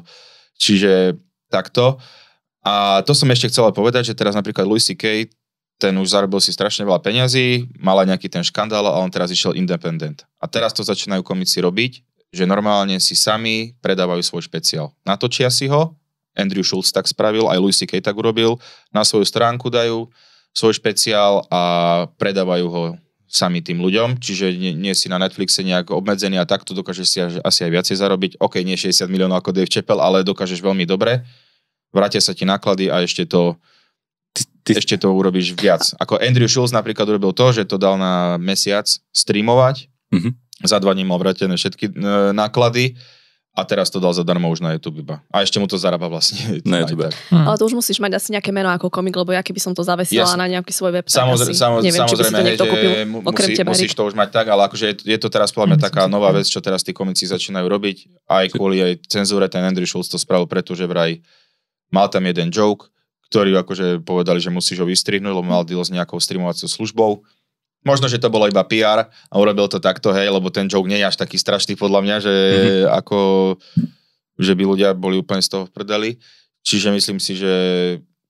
Čiže takto. A to som ešte chcel povedať, že teraz napríklad Louis C.K., ten už zarobil si strašne veľa peňazí, mal aj nejaký ten škandál a on teraz išiel independent. A teraz to začínajú komici robiť, že normálne si sami predávajú svoj špeciál. Natočia si ho, Andrew Schulz tak spravil, aj Louis C.K. tak urobil. Na svoju stránku dajú svoj špeciál a predávajú ho sami tým ľuďom, čiže nie, nie si na Netflixe nejak obmedzený a takto dokážeš si až, asi aj viacej zarobiť. OK, nie 60 miliónov ako Dave Chappell, ale dokážeš veľmi dobre. Vrátia sa ti náklady a ešte to ty... ešte to urobíš viac. Ako Andrew Schulz napríklad urobil to, že to dal na mesiac streamovať, mm-hmm. za dva dní mal vrátené všetky e, náklady a teraz to dal zadarmo už na YouTube iba. A ešte mu to zarába vlastne. [LAUGHS] Na YouTube. Hm. Ale to už musíš mať asi nejaké meno ako komik, lebo ja keby som to zavesila yes. na nejaký svoj web, samozrejme, samozrejme, neviem, samozrejme, či by si to kúpil, okrem musí, teba. Musíš to už mať tak, ale akože je, je to teraz podľa mňa hm. taká nová vec, čo teraz tí komici začínajú robiť. Aj kvôli aj cenzúre ten Andrew Schulz to spravil, pretože vraj mal tam jeden joke, ktorý akože povedali, že musíš ho vystrihnúť, lebo mal deal s nejakou streamovacou službou Možno, že to bolo iba PR a urobil to takto, hej, lebo ten joke nie je až taký strašný podľa mňa, že mm-hmm. ako, že by ľudia boli úplne z toho v prdeli. Čiže myslím si, že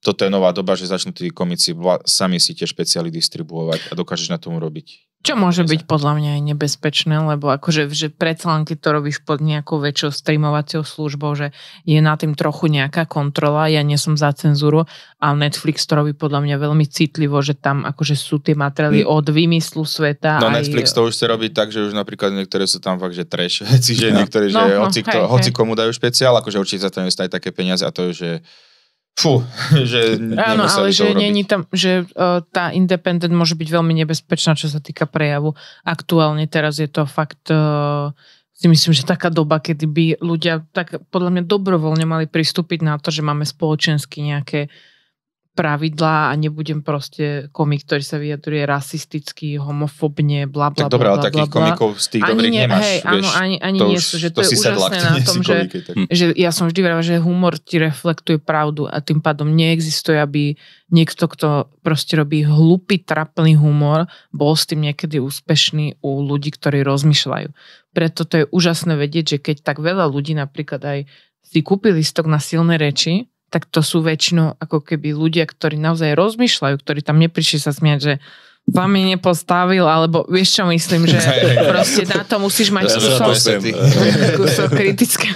toto je nová doba, že začnú tí komici sami si tie špeciály distribuovať a dokážeš na tom robiť. Čo môže byť podľa mňa aj nebezpečné, lebo akože že predsa len keď to robíš pod nejakou väčšou streamovacou službou, že je na tým trochu nejaká kontrola, ja nie som za cenzúru a Netflix to robí podľa mňa veľmi citlivo, že tam akože sú tie materiály mm. od vymyslu sveta. No aj... Netflix to už sa robí tak, že už napríklad niektoré sú tam fakt, že trash veci, že no. niektoré, že no, no hoci, hej, kto, hej. hoci komu dajú špeciál, akože určite za to nestajú také peniaze a to je, že Fú, [LAUGHS] že... Áno, ale že není tam, že uh, tá independent môže byť veľmi nebezpečná, čo sa týka prejavu. Aktuálne teraz je to fakt, uh, si myslím, že taká doba, kedy by ľudia tak podľa mňa dobrovoľne mali pristúpiť na to, že máme spoločensky nejaké uh, pravidlá a nebudem proste komik, ktorý sa vyjadruje rasisticky, homofobne, bla bla. Tak dobrá, ale takých bla, komikov z tých ani dobrých ne, nemáš. Hej, vieš, áno, ani, ani nie sú, že to, to je úžasné [LAUGHS] na tom, že, že ja som vždy verila, že humor ti reflektuje pravdu a tým pádom neexistuje, aby niekto, kto proste robí hlupý, trapný humor, bol s tým niekedy úspešný u ľudí, ktorí rozmýšľajú. Preto to je úžasné vedieť, že keď tak veľa ľudí napríklad aj si kúpili listok na silné reči, tak to sú väčšinou ako keby ľudia, ktorí naozaj rozmýšľajú, ktorí tam neprišli sa smiať, že vám mi nepostavil, alebo vieš čo myslím, že [LAUGHS] proste na to musíš mať kúsok, kritické. [LAUGHS] kritického.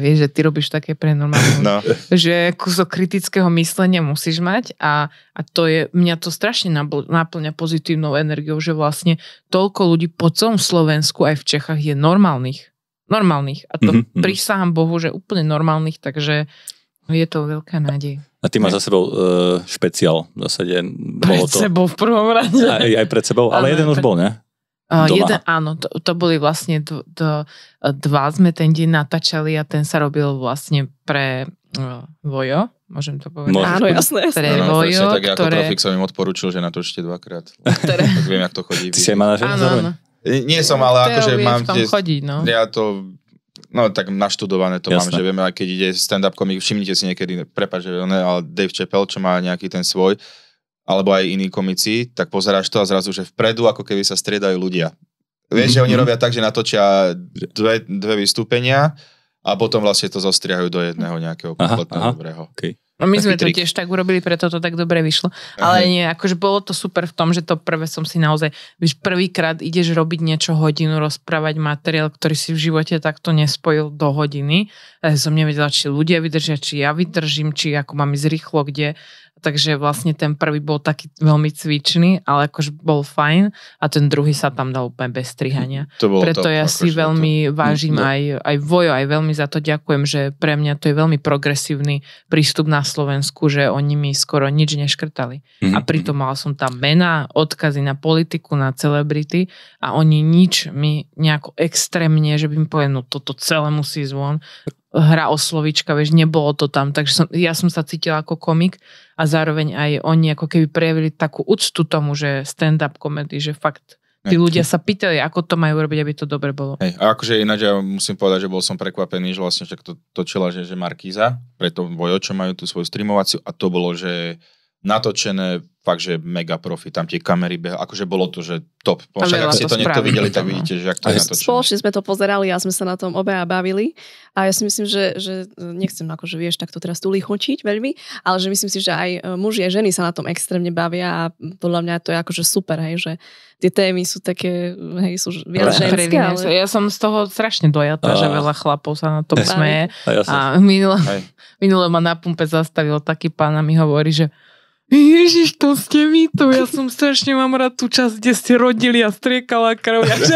vieš, že ty robíš také pre normálne. No. Že kúsok kritického myslenia musíš mať a, a to je, mňa to strašne naplňa pozitívnou energiou, že vlastne toľko ľudí po celom Slovensku aj v Čechách je normálnych. Normálnych. A to mm-hmm. Mhm. prísahám Bohu, že úplne normálnych, takže je to veľká nádej. A ty máš za sebou uh, špeciál v zásade. pred to... sebou v prvom rade. Aj, aj pred sebou, ale ano, jeden pre... už bol, ne? Uh, Jeden, áno, to, to boli vlastne d- d- dva sme ten deň natáčali a ten sa robil vlastne pre uh, Vojo, môžem to povedať? Môžeš, áno, jasné. Pre no, Vojo, tak, ktoré... ako Profik som im odporučil, že natočte dvakrát. [LAUGHS] Ktoré... tak viem, jak to chodí. Ty si aj manažer áno, áno. E, nie som, ale akože mám... Tam tie, chodí, no. Ja to no tak naštudované to Jasné. mám, že vieme, keď ide stand-up komik, všimnite si niekedy, prepáč, že ne, ale Dave Chappell, čo má nejaký ten svoj, alebo aj iní komici, tak pozeráš to a zrazu, že vpredu, ako keby sa striedajú ľudia. Vieš, mm-hmm. že oni mhm. robia tak, že natočia dve, dve vystúpenia a potom vlastne to zostriahajú do jedného nejakého kompletného dobrého. Okay. No my sme trik. to tiež tak urobili, preto to tak dobre vyšlo. Aha. Ale nie, akože bolo to super v tom, že to prvé som si naozaj, vieš, prvýkrát ideš robiť niečo hodinu, rozprávať materiál, ktorý si v živote takto nespojil do hodiny. Ja som nevedela, či ľudia vydržia, či ja vydržím, či ako mám ísť rýchlo, kde takže vlastne ten prvý bol taký veľmi cvičný, ale akože bol fajn a ten druhý sa tam dal úplne bez strihania. To bolo Preto top, ja akože si veľmi to... vážim no. aj, aj Vojo, aj veľmi za to ďakujem, že pre mňa to je veľmi progresívny prístup na Slovensku, že oni mi skoro nič neškrtali. Mm-hmm. A pritom mal som tam mená, odkazy na politiku, na celebrity a oni nič mi nejako extrémne, že by mi povedal, no toto celé musí zvon hra o slovička, vieš, nebolo to tam, takže som, ja som sa cítila ako komik a zároveň aj oni ako keby prejavili takú úctu tomu, že stand-up komedy, že fakt tí ľudia sa pýtali, ako to majú robiť, aby to dobre bolo. Hej, a akože ináč ja musím povedať, že bol som prekvapený, že vlastne však to točila, že, že Markíza, preto Vojo, čo majú tú svoju streamovaciu a to bolo, že natočené fakt, že mega profi, tam tie kamery beha, akože bolo to, že top. Však, ak ste to, to niekto videli, tak vidíte, že ak to je Spoločne sme to pozerali a sme sa na tom obaja bavili a ja si myslím, že, že e, nechcem akože vieš takto teraz tu lichočiť veľmi, ale že myslím si, že aj e, muži a ženy sa na tom extrémne bavia a podľa mňa to je akože super, hej, že tie témy sú také, hej, sú viac ženské. Ale... Ja som z toho strašne dojatá, a... že veľa chlapov sa na tom smeje. A, ja som... a minule, minule ma na pumpe zastavil taký pán a mi hovorí, že Ježiš, to ste vy to. Ja som strašne mám rád tú časť, kde ste rodili a striekala krv. Ja že,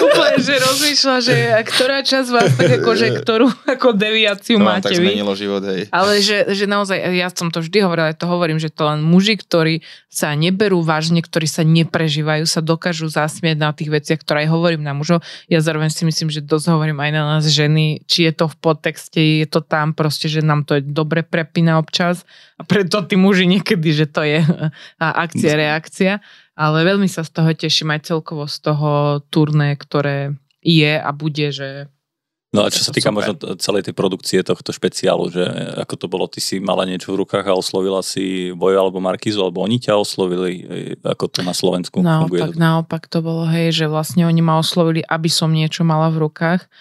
úplne, že rozmýšľa, že ktorá časť vás tak ako, že ktorú ako deviáciu to máte tak vy. život, hej. Ale že, že naozaj, ja som to vždy hovorila, ja to hovorím, že to len muži, ktorí sa neberú vážne, ktorí sa neprežívajú, sa dokážu zasmieť na tých veciach, ktoré aj hovorím na mužov. Ja zároveň si myslím, že dosť hovorím aj na nás ženy, či je to v podtexte, je to tam proste, že nám to je dobre prepína občas a preto tí muži niekedy, že to je akcia, reakcia, ale veľmi sa z toho teším aj celkovo z toho turné, ktoré je a bude, že No a čo sa týka super. možno celej tej produkcie tohto špeciálu, že e, ako to bolo, ty si mala niečo v rukách a oslovila si Bojo alebo Markizu, alebo oni ťa oslovili, e, ako to na Slovensku naopak, funguje? Naopak, naopak to bolo, hej, že vlastne oni ma oslovili, aby som niečo mala v rukách.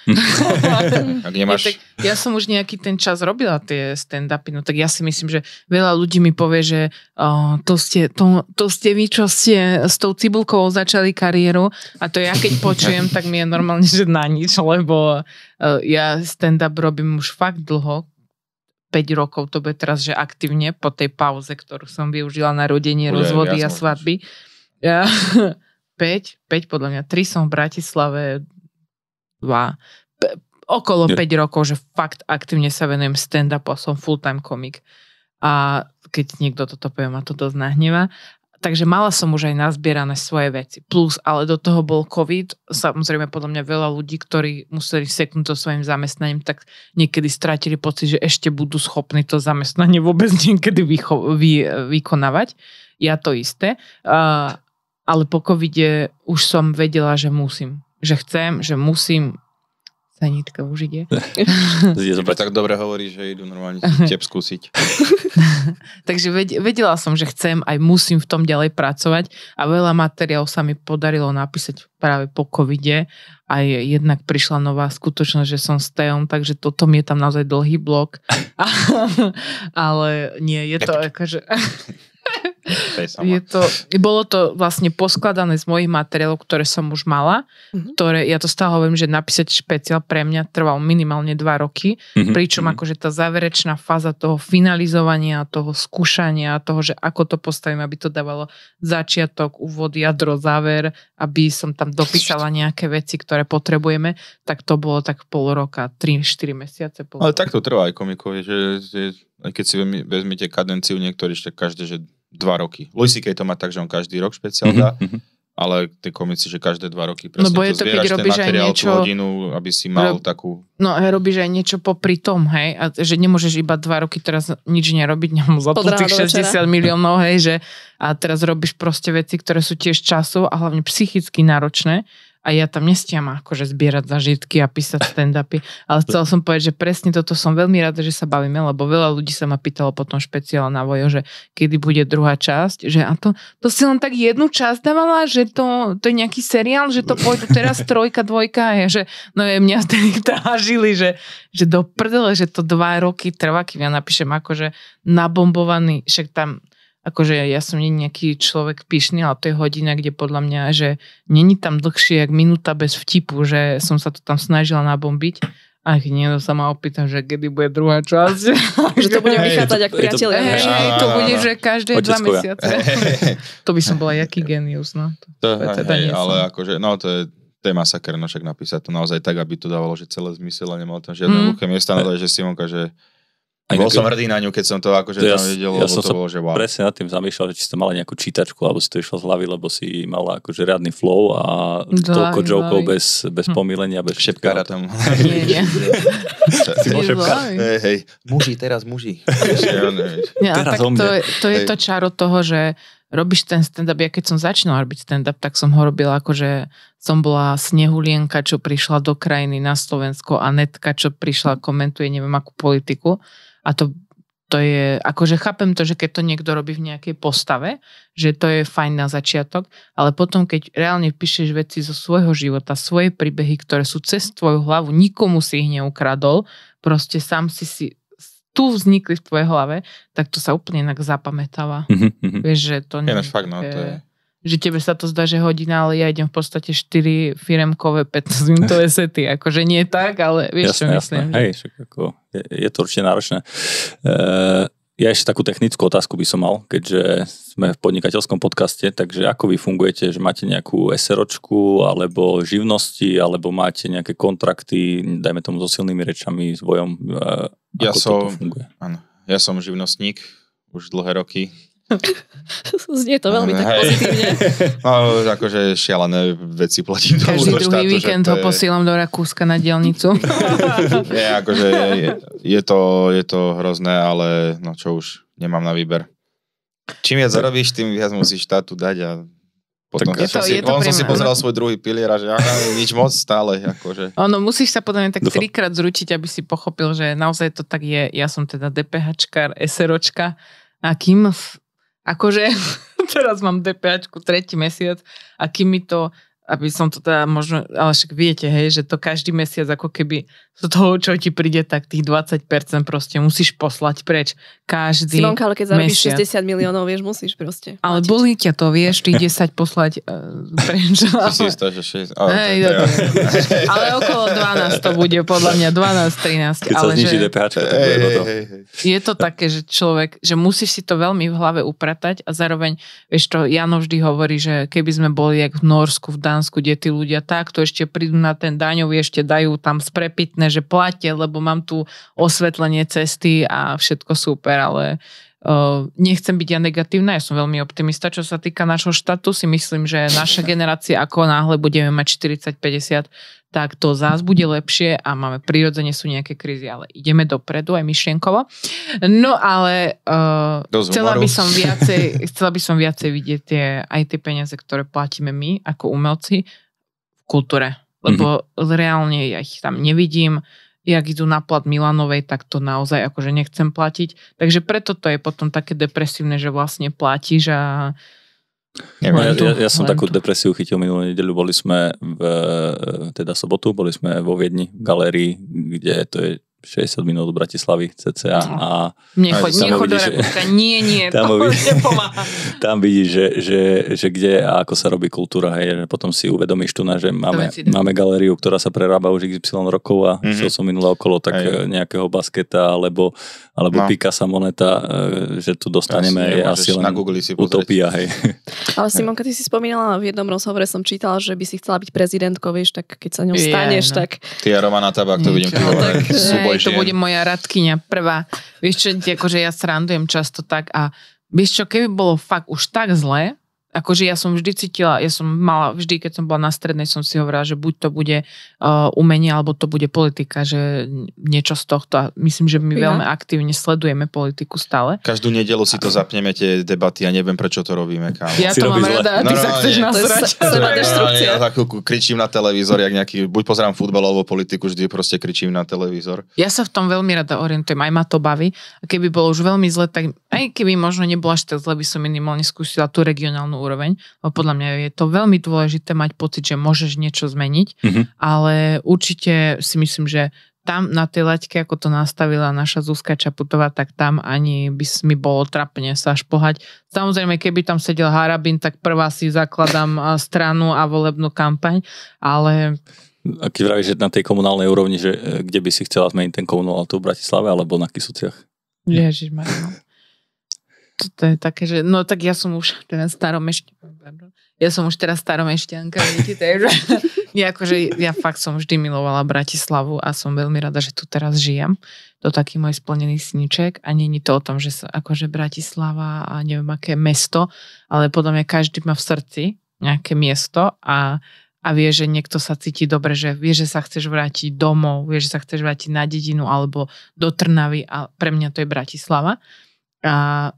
[LAUGHS] Ak nemáš... ja, tak, ja som už nejaký ten čas robila tie stand-upy, no tak ja si myslím, že veľa ľudí mi povie, že oh, to, ste, to, to ste vy, čo ste s tou cibulkou začali kariéru a to ja keď počujem, tak mi je normálne, že na nič, lebo Eh, ja stand-up robím už fakt dlho, 5 rokov, to bude teraz, že aktívne po tej pauze, ktorú som využila na rodenie, rozvody ja a svadby. Ja, 5, [LAUGHS] 5 podľa mňa, 3 som v Bratislave, 2, okolo Nie. 5 rokov, že fakt aktívne sa venujem stand-upu a som full-time komik. A keď niekto toto povie, ma to dosť nahneva. Takže mala som už aj nazbierané svoje veci. Plus, ale do toho bol COVID. Samozrejme, podľa mňa veľa ľudí, ktorí museli seknúť to svojim zamestnaním, tak niekedy stratili pocit, že ešte budú schopní to zamestnanie vôbec [LAUGHS] niekedy vycho- vy- vykonávať. Ja to isté. Uh, ale po covide už som vedela, že musím. Že chcem, že musím Sanitka už ide. to tak dobre hovorí, že idú normálne [LAUGHS] tep skúsiť. [LAUGHS] Takže vedela som, že chcem aj musím v tom ďalej pracovať a veľa materiálov sa mi podarilo napísať práve po covide. Aj jednak prišla nová skutočnosť, že som stejom, takže toto mi je tam naozaj dlhý blok. [LAUGHS] Ale nie, je to akože... Je to, bolo to vlastne poskladané z mojich materiálov, ktoré som už mala, mm-hmm. ktoré, ja to stále hovorím, že napísať špeciál pre mňa trval minimálne 2 roky, mm-hmm. pričom mm-hmm. akože tá záverečná fáza toho finalizovania, toho skúšania, toho, že ako to postavím, aby to dávalo začiatok, úvod, jadro, záver, aby som tam dopísala nejaké veci, ktoré potrebujeme, tak to bolo tak pol roka, 3-4 mesiace. Pol Ale roka. tak to trvá aj komikovi, že, že aj keď si vezmete kadenciu niektorých, tak každé, že dva roky. Louis C.K. to má tak, že on každý rok špeciál dá, mm-hmm. Mhm. ale tie komici, že každé dva roky no presne no, no, je to, keď robíš aj niečo... hodinu, aby si mal rob... takú... No a robíš aj niečo popri tom, hej, a že nemôžeš iba dva roky teraz nič nerobiť, [LAUGHS] nemôžeš za tých 60 večera. miliónov, hej, že a teraz robíš proste veci, ktoré sú tiež časov a hlavne psychicky náročné, a ja tam nestiam akože zbierať zažitky a písať stand-upy, ale chcel som povedať, že presne toto som veľmi rada, že sa bavíme, lebo veľa ľudí sa ma pýtalo potom špeciál na vojo, že kedy bude druhá časť, že a to, to si len tak jednu časť dávala, že to, to je nejaký seriál, že to pôjde teraz trojka, dvojka, je, že no je mňa vtedy [LAUGHS] trážili, že, že do prdele, že to dva roky trvá, kým ja napíšem akože nabombovaný, však tam akože ja som nie nejaký človek pyšný, ale to je hodina, kde podľa mňa, že není tam dlhšie jak minúta bez vtipu, že som sa to tam snažila nabombiť. Ach nie, to no sa ma opýta, že kedy bude druhá časť. [LAUGHS] že to bude vychádzať ako priatelia. Hej, to, hej, to bude, že každé dva mesiace. [LAUGHS] to by som bola jaký genius, no. To, to, teda hej, ale som. akože, no to je to je masaker, no však napísať to naozaj tak, aby to dávalo, že celé zmysel a nemal tam žiadne mm. ľuché miesta, no že Simonka, že aj bol som hrdý na ňu, keď som to akože to tam ja, videl, ja lebo som to bolo, že wow. presne nad tým zamýšľal, že či ste mali nejakú čítačku, alebo si to išlo z hlavy, lebo si mala akože riadny flow a Daj, toľko jokov bez, bez hm. pomýlenia, bez šepkára tam. [LAUGHS] Nie, nie. [LAUGHS] hej, hej. Muži, teraz muži. ja, teraz tak to, to je to čaro toho, že robíš ten stand-up, ja keď som začínala robiť stand-up, tak som ho robila akože som bola Snehulienka, čo prišla do krajiny na Slovensko a Netka, čo prišla komentuje neviem akú politiku a to, to je, akože chápem to, že keď to niekto robí v nejakej postave, že to je fajn na začiatok, ale potom, keď reálne píšeš veci zo svojho života, svoje príbehy, ktoré sú cez tvoju hlavu, nikomu si ich neukradol, proste sám si si tu vznikli v tvojej hlave, tak to sa úplne inak zapamätáva. Mhm, mhm. Vieš, že to nie... fakt, no, to je že tebe sa to zdá, že hodina, ale ja idem v podstate 4 firemkové 15 minútové [LAUGHS] sety. Akože nie tak, ale vieš, jasné, čo myslím. Jasné. Hej, ako, je, je to určite náročné. E, ja ešte takú technickú otázku by som mal, keďže sme v podnikateľskom podcaste, takže ako vy fungujete, že máte nejakú SROčku, alebo živnosti, alebo máte nejaké kontrakty, dajme tomu so silnými rečami, s vojom, eh, ja ako som, to funguje? Áno, ja som živnostník už dlhé roky, [LAUGHS] Znie to veľmi tak pozitívne. No, [LAUGHS] akože šialené veci platím do Každý druhý štátu, víkend ho je... posílam do Rakúska na dielnicu. Nie, [LAUGHS] akože je, je, to, je to hrozné, ale no čo už, nemám na výber. Čím viac zarobíš, tým viac musíš štátu dať a potom tak je to, si, je to on som si no. pozeral svoj druhý pilier a že aha, nič moc stále. Akože. Ono, musíš sa podľa mňa tak Dúfam. trikrát zručiť, aby si pochopil, že naozaj to tak je. Ja som teda DPHčkar, SROčka a kým akože [LAUGHS] teraz mám DPAčku tretí mesiac a kým mi to, aby som to teda možno, ale však viete, hej, že to každý mesiac ako keby z toho, čo ti príde, tak tých 20% proste musíš poslať preč. Každý Simonka, ale keď zarobíš 60 miliónov, vieš, musíš proste. Ale boli ťa to, vieš, tých [LAUGHS] 10 poslať uh, preč. [LAUGHS] Ale, ale okolo 12 to bude, podľa mňa 12, 13. Keď ale sa že... to bude hey, Hey, hey. Je to také, že človek, že musíš si to veľmi v hlave upratať a zároveň, vieš to Jano vždy hovorí, že keby sme boli jak v Norsku, v Dánsku, kde tí ľudia takto ešte prídu na ten daňový, ešte dajú tam sprepitné jasné, že plate, lebo mám tu osvetlenie cesty a všetko super, ale uh, nechcem byť ja negatívna, ja som veľmi optimista. Čo sa týka našho štátu, si myslím, že naša [LAUGHS] generácia, ako náhle budeme mať 40-50, tak to zás bude lepšie a máme prirodzene sú nejaké krízy, ale ideme dopredu aj myšlienkovo. No ale uh, chcela, by som viacej, [LAUGHS] chcela by som viacej vidieť tie, aj tie peniaze, ktoré platíme my ako umelci v kultúre lebo mm-hmm. reálne ja ich tam nevidím. Jak idú na plat Milanovej, tak to naozaj akože nechcem platiť. Takže preto to je potom také depresívne, že vlastne platíš a Ja, ja, ja, ja som takú depresiu chytil minulú nedeľu, boli sme v, e, teda sobotu, boli sme vo Viedni v galérii, kde to je 60 minút do Bratislavy cca. No. A, nechoď, a nechod do nie, nie, [LAUGHS] tam vidíš, [LAUGHS] Tam vidíš, že, že, že kde a ako sa robí kultúra, hej, že potom si uvedomíš tu, na, že máme, máme galériu, ktorá sa prerába už XY rokov a mm-hmm. šiel som minule okolo tak Aj. Eh, nejakého basketa alebo, alebo no. sa Moneta, eh, že tu dostaneme asi, je asi len na Google si utopia, hej. [LAUGHS] Ale Simonka, ty si spomínala, v jednom rozhovore som čítala, že by si chcela byť prezidentkou, vieš, tak keď sa ňou staneš, no. tak... Ty a Romana Tabak, to vidím, no, tak, Hej, to bude moja radkynia prvá. Vieš čo, akože ja srandujem často tak a vieš čo, keby bolo fakt už tak zle, akože ja som vždy cítila, ja som mala, vždy keď som bola na strednej, som si hovorila, že buď to bude uh, umenie, alebo to bude politika, že niečo z tohto. A myslím, že my ja. veľmi aktívne sledujeme politiku stále. Každú nedelu si to zapneme, tie debaty, ja neviem, prečo to robíme. Kam. Ja si to mám rada, ty sa chceš nasrať. Ja za chvíľku kričím na televízor, jak nejaký, buď pozerám futbal alebo politiku, vždy proste kričím na televízor. Ja sa v tom veľmi rada orientujem, aj ma to baví. A keby bolo už veľmi zle, tak aj keby možno nebolo až tak zle, by som minimálne skúsila tú regionálnu úroveň. Podľa mňa je to veľmi dôležité mať pocit, že môžeš niečo zmeniť, mm-hmm. ale určite si myslím, že tam na tej laťke, ako to nastavila naša Zuzka Čaputová, tak tam ani by mi bolo trapne sa pohať. Samozrejme, keby tam sedel Harabin, tak prvá si zakladám stranu a volebnú kampaň, ale... A keď vravíš, že na tej komunálnej úrovni, že e, kde by si chcela zmeniť ten komunál, tu v Bratislave alebo na Kisuciach? Ježiš, Marino to je také, že no tak ja som už teraz staromešťanka, ja som už teraz staromešťanka, viete, takže [LAUGHS] ja, akože, ja fakt som vždy milovala Bratislavu a som veľmi rada, že tu teraz žijem. To taký môj splnený sniček a není to o tom, že sa, akože Bratislava a neviem aké mesto, ale podľa mňa každý má v srdci nejaké miesto a a vie, že niekto sa cíti dobre, že vie, že sa chceš vrátiť domov, vie, že sa chceš vrátiť na dedinu alebo do Trnavy a pre mňa to je Bratislava. A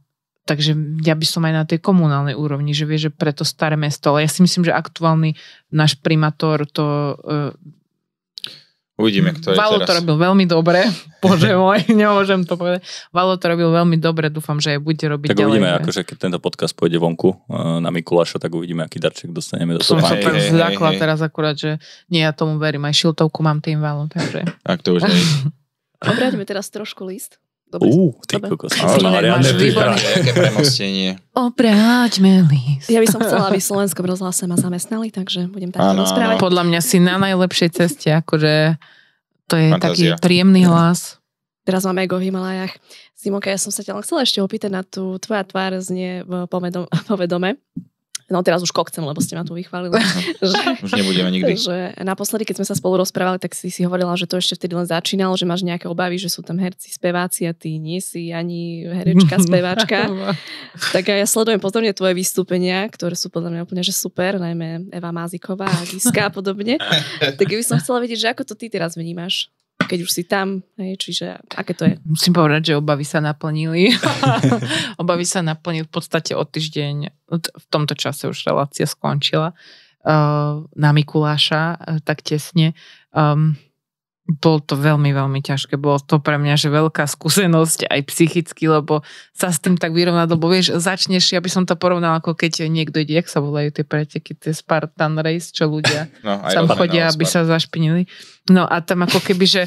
Takže ja by som aj na tej komunálnej úrovni, že vie, že preto staré mesto, ale ja si myslím, že aktuálny náš primátor to... Uh, Uvidíme, kto je Valo teraz. to robil veľmi dobre, [LAUGHS] bože môj, nemôžem to povedať. Valo to robil veľmi dobre, dúfam, že aj budete robiť tak ďalej. Tak uvidíme, že... akože keď tento podcast pôjde vonku uh, na Mikuláša, tak uvidíme, aký darček dostaneme do Som sa tak zľakla teraz akurát, že nie, ja tomu verím, aj šiltovku mám tým Valo, takže... Ak to už [LAUGHS] nie. Obráťme teraz trošku list. Dobre. Uh, ty kokos. Nejaké premostenie. Opráť list. Ja by som chcela, aby Slovensko v ma zamestnali, takže budem takto rozprávať. Podľa mňa si na najlepšej ceste, akože to je Fantázia. taký príjemný ja. hlas. Teraz mám ego v Himalajách. Simoka, ja som sa ťa len chcela ešte opýtať na tú tvoja tvár znie v [LAUGHS] povedome. No teraz už kokcem, lebo ste ma tu vychválili. [LAUGHS] že, už nebudeme nikdy. Že naposledy, keď sme sa spolu rozprávali, tak si si hovorila, že to ešte vtedy len začínalo, že máš nejaké obavy, že sú tam herci, speváci a ty nie si ani herečka, [LAUGHS] speváčka. [LAUGHS] tak ja sledujem pozorne tvoje vystúpenia, ktoré sú podľa mňa úplne že super, najmä Eva Máziková, Giska a podobne. tak by som chcela vedieť, že ako to ty teraz vnímaš? keď už si tam, hej, čiže aké to je? Musím povedať, že obavy sa naplnili. [LAUGHS] obavy sa naplnili v podstate o týždeň, v tomto čase už relácia skončila uh, na Mikuláša uh, tak tesne. Um, bol to veľmi, veľmi ťažké. Bolo to pre mňa, že veľká skúsenosť aj psychicky, lebo sa s tým tak vyrovnať, lebo vieš, začneš, ja by som to porovnal, ako keď niekto ide, jak sa volajú tie preteky, tie Spartan Race, čo ľudia [LAUGHS] no, tam chodia, no, aby sa zašpinili. No a tam ako keby, že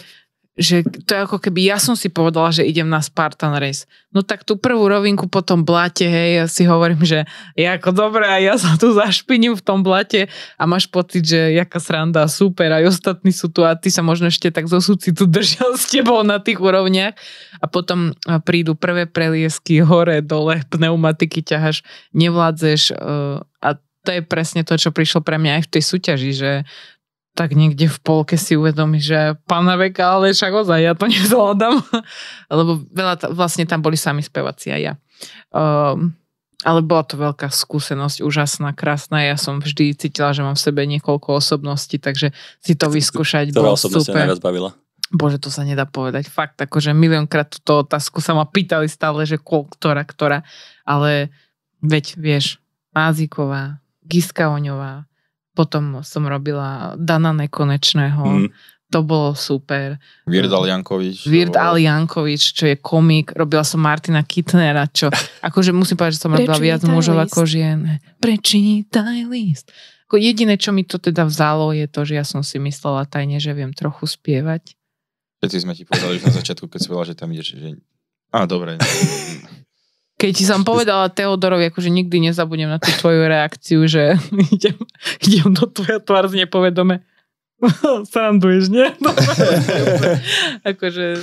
že to je ako keby ja som si povedala, že idem na Spartan Race. No tak tú prvú rovinku po tom blate, hej, ja si hovorím, že je ako dobré, a ja sa tu zašpiním v tom blate a máš pocit, že jaká sranda, super, aj ostatní sú tu a ty sa možno ešte tak zo súcitu držia s tebou na tých úrovniach a potom prídu prvé preliesky hore, dole, pneumatiky ťahaš, nevládzeš e, a to je presne to, čo prišlo pre mňa aj v tej súťaži, že tak niekde v polke si uvedomí, že pána veka, ale však ozaj, ja to [LAUGHS] nezvládam. Lebo veľa, vlastne tam boli sami spevaci a ja. Um, ale bola to veľká skúsenosť, úžasná, krásna. Ja som vždy cítila, že mám v sebe niekoľko osobností, takže si to vyskúšať bolo super. najviac bavila? Bože, to sa nedá povedať. Fakt, akože miliónkrát túto otázku sa ma pýtali stále, že kol, ktorá, ktorá. Ale veď, vieš, Máziková, Giska Oňová, potom som robila Dana Nekonečného, mm. to bolo super. Vird Aliankovič. Vird Aliankovič, čo je komik. Robila som Martina Kitnera, čo [LAUGHS] akože musím povedať, že som robila viac mužov list. ako žien. Prečítaj list. Ako jediné, čo mi to teda vzalo, je to, že ja som si myslela tajne, že viem trochu spievať. Všetci sme ti povedali že na začiatku, keď si bola, že tam ideš, že... Á, dobre. [LAUGHS] Keď som povedala Teodorovi, akože nikdy nezabudnem na tú tvoju reakciu, že [LAUGHS] idem, idem do tvoja tvár z nepovedome. [LAUGHS] Sranduješ, nie? [LAUGHS] akože...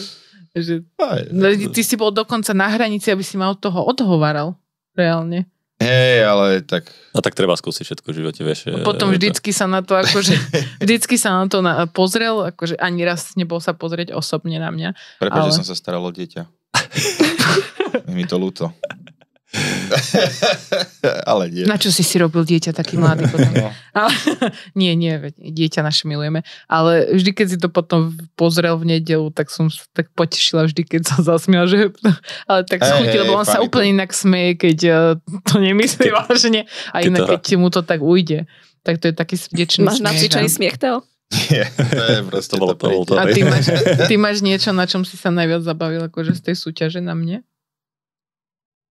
Že, no, akože- ty si bol dokonca na hranici, aby si ma od toho odhovaral. Reálne. Hej, ale tak... A tak treba skúsiť všetko v živote, vieš. No e, potom vždycky sa na to akože, vždycky sa na to na, pozrel, akože ani raz nebol sa pozrieť osobne na mňa. Prepač, ale... že som sa staral o dieťa. Je mi to ľúto. [LAUGHS] ale nie. Na čo si si robil dieťa taký mladý potom? No. Ale, [LAUGHS] nie, nie, dieťa naše milujeme. Ale vždy, keď si to potom pozrel v nedelu, tak som tak potešila vždy, keď sa zasmial, že... Ale tak hey, schutil, hey, lebo on sa úplne to... inak smeje, keď e, to nemyslí Ke, vážne. A inak, keď, keď mu to tak ujde, tak to je taký srdečný Máš napríčený smiech, Teo? Nie, to je proste to bolo to, to, to A ty máš, ty máš niečo, na čom si sa najviac zabavil, akože z tej súťaže na mne?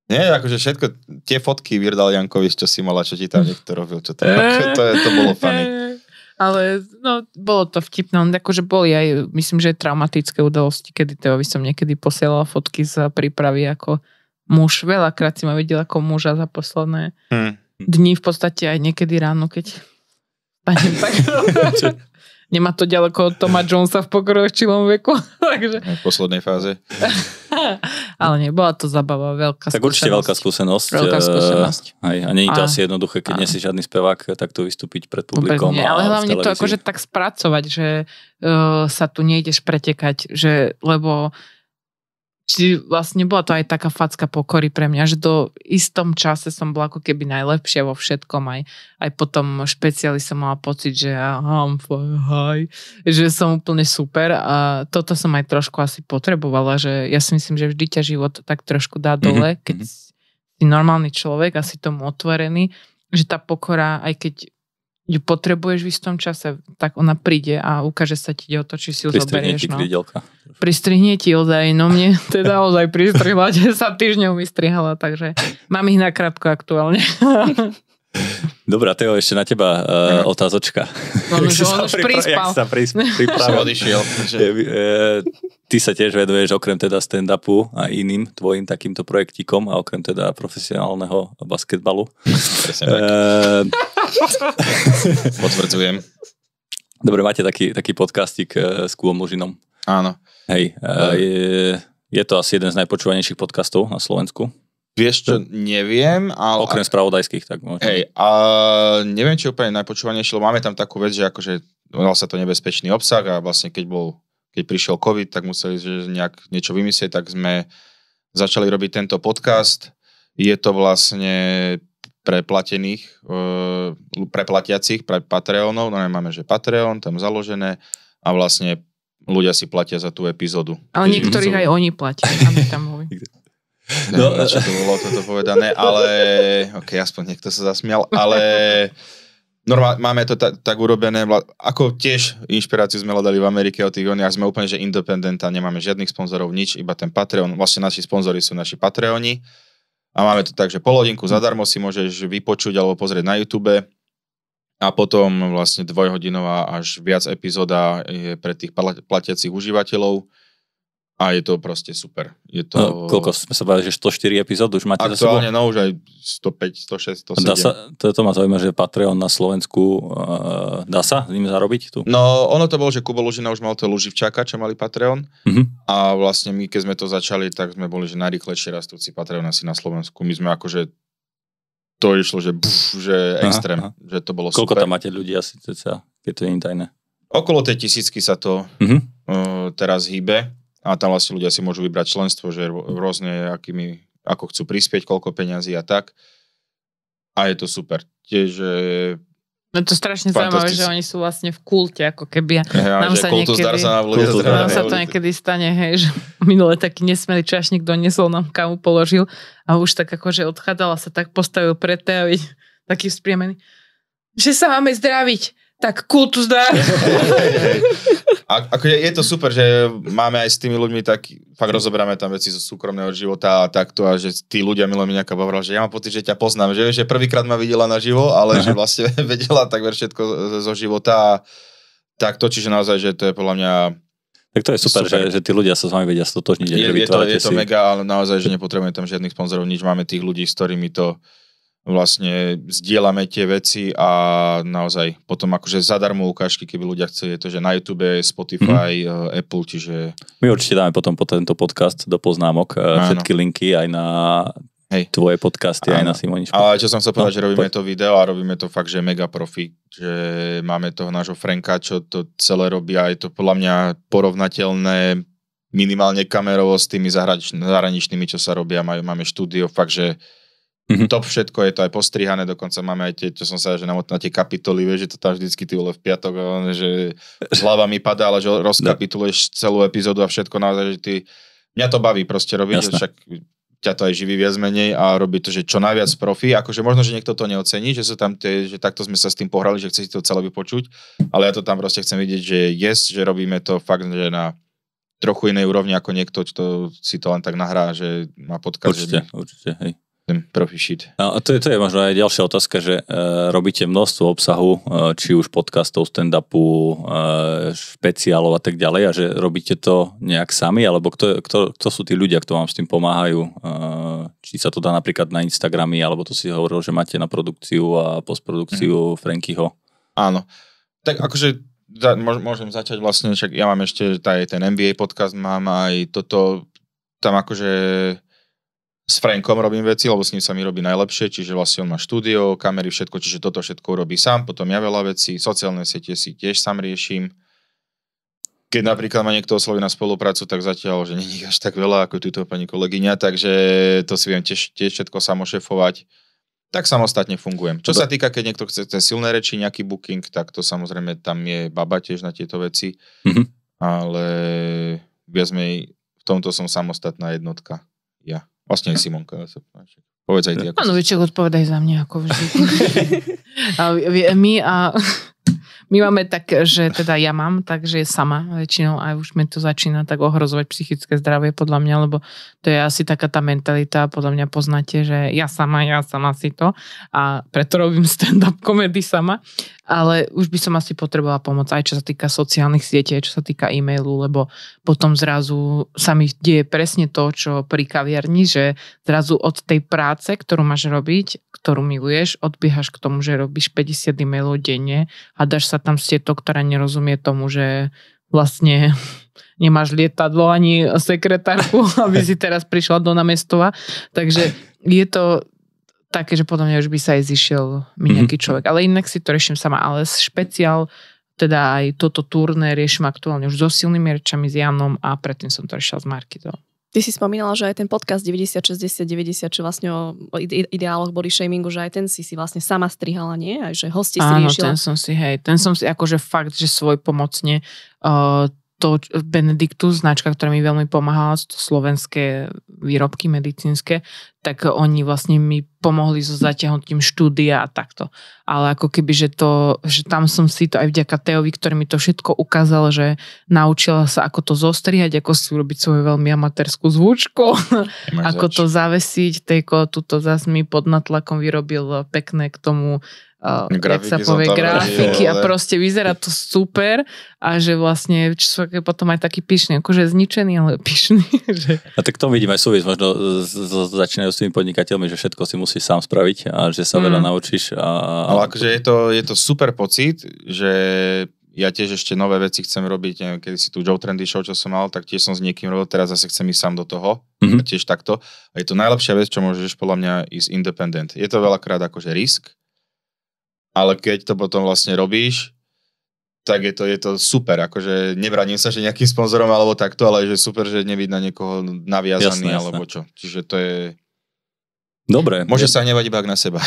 Nie, akože všetko, tie fotky vyrdal Jankovi, čo si mala, čo ti tam niekto robil, čo tam, eh. [LAUGHS] to, je, to bolo funny. Eh. Ale no, bolo to vtipné, akože boli aj, myslím, že traumatické udalosti, kedy by som niekedy posielala fotky z prípravy ako muž, veľakrát si ma videl ako muža za posledné hmm. dni, v podstate aj niekedy ráno, keď [LAUGHS] [LAUGHS] nemá to ďaleko od Toma Jonesa v pokročilom veku. [LAUGHS] takže... V poslednej fáze. [LAUGHS] Ale nebola to zabava, veľká tak skúsenosť. Tak určite veľká skúsenosť. Veľká eh, skúsenosť. Aj, a nie je to a, asi jednoduché, keď a... nie si žiadny spevák, eh, tak to vystúpiť pred no publikom. Nie, ale hlavne to akože tak spracovať, že uh, sa tu nejdeš pretekať, že, lebo uh, Čiže vlastne bola to aj taká facka pokory pre mňa, že do istom čase som bola ako keby najlepšia vo všetkom. Aj, aj potom špeciáli som mala pocit, že I'm hi, že som úplne super. A toto som aj trošku asi potrebovala, že ja si myslím, že vždy ťa život tak trošku dá mhm, dole, mm-hmm. keď mhm. si normálny človek a si tomu otvorený, že tá pokora, aj keď ju potrebuješ v istom čase, tak ona príde a ukáže sa ti, kde to, či si ju zoberieš. no. Pristrihne ti ozaj, no mne [LAUGHS] teda ozaj pristrihla, sa týždňov vystrihala, takže mám ich nakrátko aktuálne. [LAUGHS] Dobrá, Teo, ešte na teba uh, otázočka. No, [LAUGHS] no že on už prispal. sa [LAUGHS] pripravil. odišiel. Že... E, e, ty sa tiež veduješ okrem teda stand-upu a iným tvojim takýmto projektikom a okrem teda profesionálneho basketbalu. Presne e, [LAUGHS] Potvrdzujem. Dobre, máte taký, taký podcastik e, s Kúbom Lužinom. Áno. Hej, e, je, je to asi jeden z najpočúvanejších podcastov na Slovensku. Vieš čo, neviem, ale... Okrem spravodajských, tak možno. Hej, a neviem, či úplne najpočúvanejšie, lebo máme tam takú vec, že akože mal sa to nebezpečný obsah a vlastne keď bol, keď prišiel COVID, tak museli že nejak niečo vymyslieť, tak sme začali robiť tento podcast. Je to vlastne pre platených, e, pre platiacich, pre Patreonov, no máme, že Patreon, tam založené a vlastne ľudia si platia za tú epizódu. Ale niektorých aj oni platia, aby tam hovorím. [LAUGHS] No, čo to bolo toto povedané, ale ok, aspoň niekto sa zasmial, ale normálne máme to ta, tak urobené, ako tiež inšpiráciu sme hľadali v Amerike o tých a sme úplne, že independenta, nemáme žiadnych sponzorov, nič, iba ten Patreon, vlastne naši sponzori sú naši Patreoni a máme to tak, že polodinku zadarmo si môžeš vypočuť alebo pozrieť na YouTube, a potom vlastne dvojhodinová až viac epizóda je pre tých platiacich užívateľov. A je to proste super. Je to... No, koľko sme sa bavili, že 104 epizód už máte Aktuálne, za sebou? no už aj 105, 106, 107. Dá sa, to, to ma zaujíma, že Patreon na Slovensku, uh, dá sa s ním zarobiť tu? No, ono to bolo, že Kubo Lužina už mal to Luživčáka, čo mali Patreon. Mm-hmm. A vlastne my, keď sme to začali, tak sme boli, že najrychlejšie rastúci Patreon asi na Slovensku. My sme akože to išlo, že buf, že extrém, aha, aha. že to bolo Koľko super. tam máte ľudí asi, keď to je intajné? Okolo tej tisícky sa to mm-hmm. uh, teraz hýbe a tam vlastne ľudia si môžu vybrať členstvo, že rôzne, akými, ako chcú prispieť, koľko peňazí a tak. A je to super. Tiež No to strašne zaujímavé, že oni sú vlastne v kulte, ako keby. Ja, nám, sa niekedy, sa nám, nám sa to niekedy stane, hej, že [LAUGHS] minule taký nesmelý čašník doniesol nám kamu položil a už tak akože odchádzala sa tak postavil pre té a [LAUGHS] taký vzpriemený, že sa máme zdraviť tak kultus dá. [LAUGHS] A, ako je, je to super, že máme aj s tými ľuďmi tak, fakt rozoberáme tam veci zo súkromného života a takto a že tí ľudia, milo mi nejaká bavrala, že ja mám pocit, že ťa poznám, že, že prvýkrát ma videla na živo, ale Aha. že vlastne [LAUGHS] vedela tak všetko zo života a takto, čiže naozaj, že to je podľa mňa tak to je super, super. Že, že tí ľudia sa s vami vedia stotožniť. Je, je, to, je to si... mega, ale naozaj, že nepotrebujeme tam žiadnych sponzorov, nič máme tých ľudí, s ktorými to vlastne zdieľame tie veci a naozaj potom akože zadarmo ukážky, keby ľudia chceli, je to, že na YouTube, Spotify, mm-hmm. Apple, čiže... My určite dáme potom po tento podcast do poznámok eh, Áno. všetky linky aj na Hej. tvoje podcasty, Áno. aj na Simoničku. Ale čo som sa povedal, no, že robíme poď. to video a robíme to fakt, že mega profi, že máme toho nášho Franka, čo to celé robí a je to podľa mňa porovnateľné minimálne kamerovo s tými zahraničnými, čo sa robia, majú, máme štúdio, fakt, že Mm-hmm. Top všetko je to aj postrihané, dokonca máme aj tie, čo som sa že na tie kapitoly, vieš, že to tam vždycky ty vole v piatok, že hlava mi padá, ale že rozkapituluješ celú epizódu a všetko naozaj, že ty... Mňa to baví proste robiť, Jasne. však ťa to aj živí viac menej a robí to, že čo najviac profi. Akože možno, že niekto to neocení, že, sa tam tie, že takto sme sa s tým pohrali, že chce si to celé vypočuť, ale ja to tam proste chcem vidieť, že yes, že robíme to fakt, že na trochu inej úrovni ako niekto, to si to len tak nahrá, že má podkaz. Určite, že... určite, hej ten profi sheet. No, a to je, to je možno aj ďalšia otázka, že e, robíte množstvo obsahu, e, či už podcastov, stand-upu, e, špeciálov a tak ďalej a že robíte to nejak sami, alebo kto, kto, kto sú tí ľudia, kto vám s tým pomáhajú? E, či sa to dá napríklad na Instagramy, alebo to si hovoril, že máte na produkciu a postprodukciu mm. Frankyho. Áno. Tak akože za, môžem začať vlastne, však ja mám ešte aj ten NBA podcast, mám aj toto, tam akože s Frankom robím veci, lebo s ním sa mi robí najlepšie, čiže vlastne on má štúdio, kamery, všetko, čiže toto všetko robí sám, potom ja veľa vecí, sociálne siete si tiež sám riešim. Keď napríklad ma niekto osloví na spoluprácu, tak zatiaľ, že není až tak veľa ako túto pani kolegyňa, takže to si viem tiež, tiež všetko samošefovať. Tak samostatne fungujem. Čo sa týka, keď niekto chce ten silné reči, nejaký booking, tak to samozrejme tam je baba tiež na tieto veci, mm-hmm. ale viac menej v tomto som samostatná jednotka. Ja. Vlastne aj Simonka. Povedz aj ty. Ako Áno, si... odpovedaj za mňa, ako vždy. [LAUGHS] a my a... [LAUGHS] My máme tak, že teda ja mám, takže sama väčšinou a už mi to začína tak ohrozovať psychické zdravie podľa mňa, lebo to je asi taká tá mentalita, podľa mňa poznáte, že ja sama, ja sama si to a preto robím stand-up komedy sama ale už by som asi potrebovala pomoc aj čo sa týka sociálnych sietí, aj čo sa týka e-mailu, lebo potom zrazu sa mi deje presne to, čo pri kaviarni, že zrazu od tej práce, ktorú máš robiť, ktorú miluješ, odbiehaš k tomu, že robíš 50 e-mailov denne a dáš sa tam to, ktorá nerozumie tomu, že vlastne [LAUGHS] nemáš lietadlo ani sekretárku, [LAUGHS] aby si teraz prišla do namestova. Takže je to také, že podľa mňa už by sa aj zišiel mi nejaký mm-hmm. človek. Ale inak si to riešim sama. Ale špeciál, teda aj toto turné riešim aktuálne už so silnými rečami s Janom a predtým som to riešila s Markitou. Ty si spomínala, že aj ten podcast 90, 60, 90, čo vlastne o ideáloch body shamingu, že aj ten si si vlastne sama strihala, nie? Aj že hosti si Áno, riešila. ten som si, hej, ten som si akože fakt, že svoj pomocne uh, to Benediktus, značka, ktorá mi veľmi pomáhala, to slovenské výrobky medicínske, tak oni vlastne mi pomohli so zaťahnutím štúdia a takto. Ale ako keby, že, to, že tam som si to aj vďaka Teovi, ktorý mi to všetko ukázal, že naučila sa ako to zostriať, ako si urobiť svoju veľmi amatérskú zvučku, ako zač. to zavesiť, tejko tuto zase mi pod natlakom vyrobil pekné k tomu uh, grafiky, sa povie, grafiky ale... a proste vyzerá to super a že vlastne čo je potom aj taký pyšný, akože zničený, ale pyšný. [LAUGHS] Že... A tak tom vidím aj súvisť možno s, s, s podnikateľmi, že všetko si musíš sám spraviť a že sa mm. veľa naučíš. A... Ale akože je to, je to super pocit, že ja tiež ešte nové veci chcem robiť, keď si tu Joe Trendy show, čo som mal, tak tiež som s niekým robil, teraz zase chcem ísť sám do toho, mm-hmm. tiež takto. A je to najlepšia vec, čo môžeš podľa mňa ísť independent. Je to veľakrát akože risk, ale keď to potom vlastne robíš, tak je to, je to super, akože nebraním sa, že nejakým sponzorom alebo takto, ale že super, že nebyť na niekoho naviazaný jasné, alebo jasné. čo. Čiže to je... Dobre. Môže je... sa nevať iba na seba.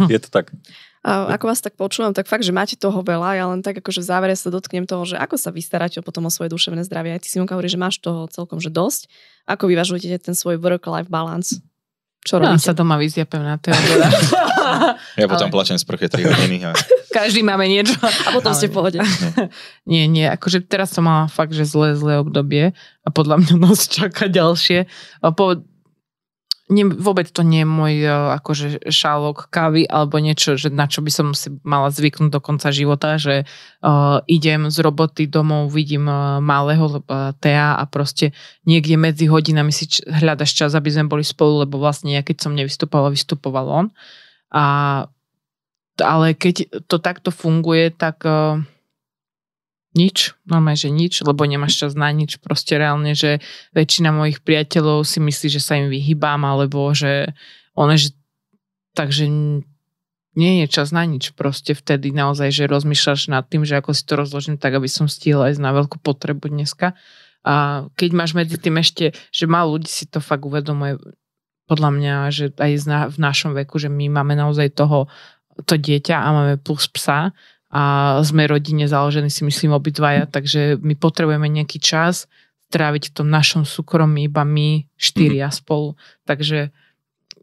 [LAUGHS] je to tak. A ako vás tak počúvam, tak fakt, že máte toho veľa, ja len tak akože v závere sa dotknem toho, že ako sa vystaráte potom o svoje duševné zdravie. Aj ty Simonka hovorí, že máš toho celkom že dosť. Ako vyvažujete ten svoj work-life balance? Čo no, sa doma vyzdiapem na to. [LAUGHS] ja potom ale... plačem z prche 3 hodiny. A... Každý máme niečo. A potom ale... ste v pohode. No. [LAUGHS] nie, nie. Akože teraz som mala fakt, že zlé, zlé obdobie a podľa mňa nás čaká ďalšie. Po nie, vôbec to nie je môj e, akože šálok kávy alebo niečo, že na čo by som si mala zvyknúť do konca života, že uh, idem z roboty domov, vidím uh, malého lebo Tea a proste niekde medzi hodinami si č- hľadaš čas, aby sme boli spolu, lebo vlastne ja keď som nevystupovala, vystupoval on. A, ale keď to takto funguje, tak uh, nič, máme, že nič, lebo nemáš čas na nič. Proste reálne, že väčšina mojich priateľov si myslí, že sa im vyhybám, alebo že one, že takže nie je čas na nič. Proste vtedy naozaj, že rozmýšľaš nad tým, že ako si to rozložím tak, aby som stihla ísť na veľkú potrebu dneska. A keď máš medzi tým ešte, že má ľudí si to fakt uvedomuje, podľa mňa, že aj v našom veku, že my máme naozaj toho, to dieťa a máme plus psa a sme rodine založení si myslím obidvaja, takže my potrebujeme nejaký čas tráviť v tom našom súkromí iba my štyria mm. spolu. Takže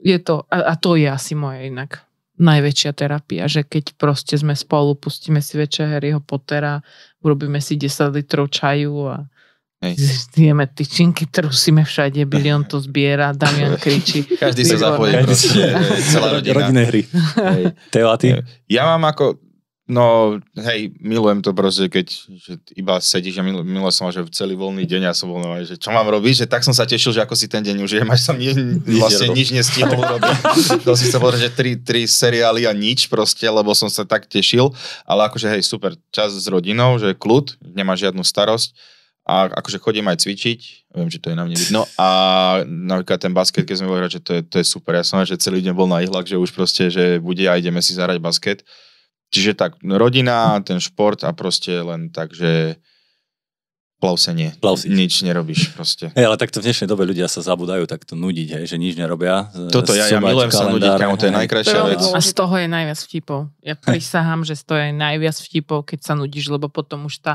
je to, a, a to je asi moja inak najväčšia terapia, že keď proste sme spolu, pustíme si večer Harryho Pottera, urobíme si 10 litrov čaju a zjeme tyčinky, trusíme všade, Bilion to zbiera, Damian [LAUGHS] kričí. Každý sa zapojí celá rodina. Rodinné hry. Hej. Ja mám ako, No, hej, milujem to proste, keď že iba sedíš a milujem, milujem som že celý voľný deň ja som bol že čo mám robiť, že tak som sa tešil, že ako si ten deň je, máš som ni, vlastne nič nestihol robiť. [LAUGHS] to si sa povedal, že tri, tri seriály a nič proste, lebo som sa tak tešil, ale akože hej, super, čas s rodinou, že kľud, nemá žiadnu starosť a akože chodím aj cvičiť, viem, že to je na mne vidno no. a napríklad ten basket, keď sme boli hrať, že to je, to je super, ja som že celý deň bol na ihlak, že už proste, že bude a ideme si zahrať basket Čiže tak, rodina, ten šport a proste len tak, že plavsenie. Plavsiť. Nič nerobíš proste. Hey, ale takto v dnešnej dobe ľudia sa zabudajú takto nudiť, hej, že nič nerobia. Toto ja, ja milujem sa nudiť, kamo, to je najkrajšia vec. A z toho je najviac vtipov. Ja prisahám, že z toho je najviac vtipov, keď sa nudíš, lebo potom už tá,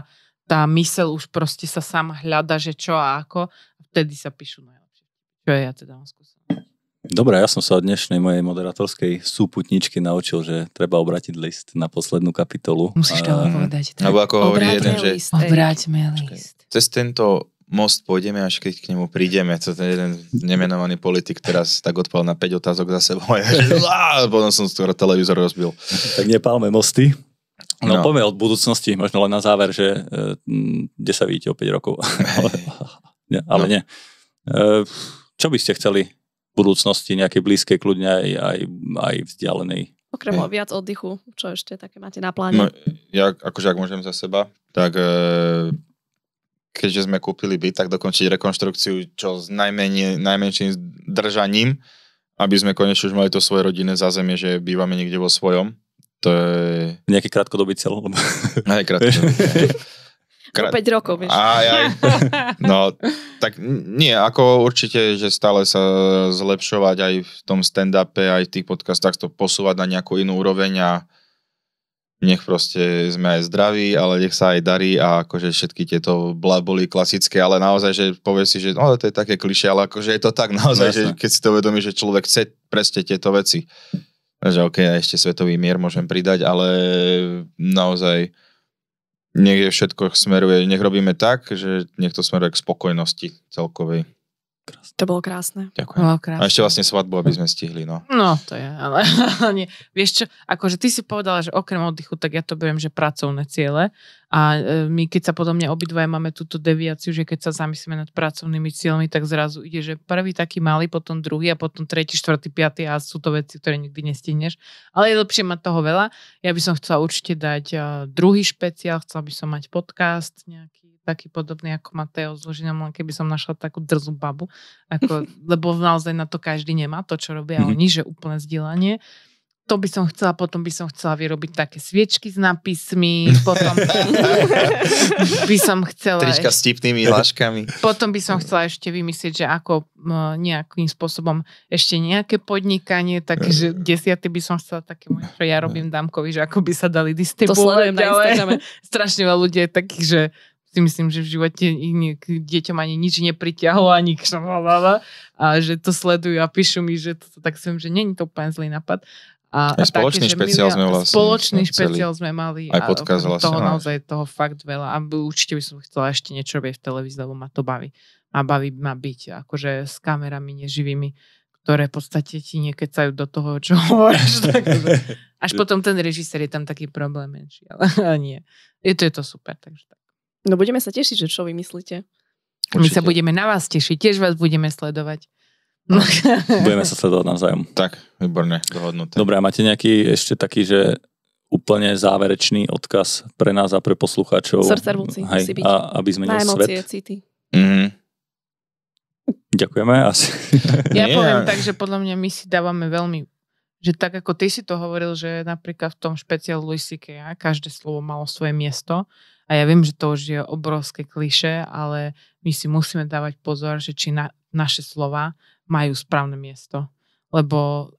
tá mysel už proste sa sám hľada, že čo a ako. Vtedy sa píšu najlepšie. Čo je ja teda mám skúsenosť. Dobre, ja som sa od dnešnej mojej moderatorskej súputničky naučil, že treba obratiť list na poslednú kapitolu. Musíš to a... povedať. Tak. Alebo ako hovorí jeden, že... List, Obráťme list. Cez tento most pôjdeme, až keď k nemu prídeme. To ten jeden nemenovaný politik teraz tak odpal na 5 otázok za sebou. Ja, že... [LAUGHS] potom som skoro televízor rozbil. Tak nepálme mosty. No, no poďme od budúcnosti, možno len na záver, že e, kde sa vidíte o 5 rokov. ale, [LAUGHS] ale no. nie. E, čo by ste chceli budúcnosti nejakej blízkej, kľudne aj, aj, aj vzdialenej. Okrem hey. viac oddychu, čo ešte také máte na pláne? No, ja, akože ak môžem za seba, tak e, keďže sme kúpili byt, tak dokončiť rekonštrukciu čo s najmenej, najmenším držaním, aby sme konečne už mali to svoje rodinné zázemie, že bývame niekde vo svojom. To je... Nejaký krátkodobý cel? Lebo... Nejaký krátkodobý. [LAUGHS] Krát... No 5 rokov, vieš. Aj, aj. [LAUGHS] No, tak nie, ako určite, že stále sa zlepšovať aj v tom stand-upe, aj v tých podcastách, to posúvať na nejakú inú úroveň a nech proste sme aj zdraví, ale nech sa aj darí a akože všetky tieto boli klasické, ale naozaj, že povie si, že no, to je také klišé, ale akože je to tak naozaj, Jasne. že keď si to uvedomí, že človek chce presne tieto veci. Že okay, ešte svetový mier môžem pridať, ale naozaj nech je všetko smeruje, nech robíme tak, že niekto smeruje k spokojnosti celkovej. Krásne. To bolo krásne. Ďakujem. Bolo krásne. A ešte vlastne svadbu, aby sme stihli, no. No, to je, ale [LAUGHS] nie. Vieš čo, akože ty si povedala, že okrem oddychu, tak ja to beriem, že pracovné ciele. A e, my, keď sa podľa mňa obidvaja máme túto deviáciu, že keď sa zamyslíme nad pracovnými cieľmi, tak zrazu ide, že prvý taký malý, potom druhý a potom tretí, štvrtý, piatý a sú to veci, ktoré nikdy nestihneš. Ale je lepšie mať toho veľa. Ja by som chcela určite dať e, druhý špeciál, chcela by som mať podcast nejaký taký podobný ako Mateo s Lužinom, len keby som našla takú drzú babu, ako, [LAUGHS] lebo naozaj na to každý nemá, to, čo robia mm-hmm. oni, že úplné zdielanie. to by som chcela, potom by som chcela vyrobiť také sviečky s nápismi, potom [LAUGHS] by som chcela... Trička s tipnými [LAUGHS] hláškami. Potom by som chcela ešte vymyslieť, že ako nejakým spôsobom ešte nejaké podnikanie, takže eh. desiaty by som chcela také čo ja eh. robím Dámkovi, že ako by sa dali distribuovať. To sledujem na Instagrame. Strašne veľa ľudí je takých, že si myslím, že v živote k deťom ani nič nepriťahlo, ani k a že to sledujú a píšu mi, že to, tak som, že není to úplne zlý nápad. A, a spoločný také, špeciál sme vlastne. Spoločný celý. špeciál sme mali. Aj podcast a vlastne, toho aj. No. naozaj toho fakt veľa. A určite by som chcela ešte niečo robiť v televízii, lebo ma to baví. A baví ma byť akože s kamerami neživými, ktoré v podstate ti nekecajú do toho, čo [LAUGHS] hovoríš. Až [LAUGHS] potom ten režisér je tam taký problém menší, ale [LAUGHS] nie. Je to, je to super, takže tak. No budeme sa tešiť, že čo vymyslíte. My sa budeme na vás tešiť, tiež vás budeme sledovať. No. [LAUGHS] budeme sa sledovať navzájom. Tak, výborne, dohodnuté. Dobre, a máte nejaký ešte taký, že úplne záverečný odkaz pre nás a pre poslucháčov. Srdcervúci musí byť. A, aby sme na emócie, city. Mm-hmm. Ďakujeme. Asi. Ja poviem tak, že podľa mňa my si dávame veľmi že tak ako ty si to hovoril, že napríklad v tom špeciál Louis C.K. každé slovo malo svoje miesto a ja viem, že to už je obrovské kliše, ale my si musíme dávať pozor, že či na, naše slova majú správne miesto. Lebo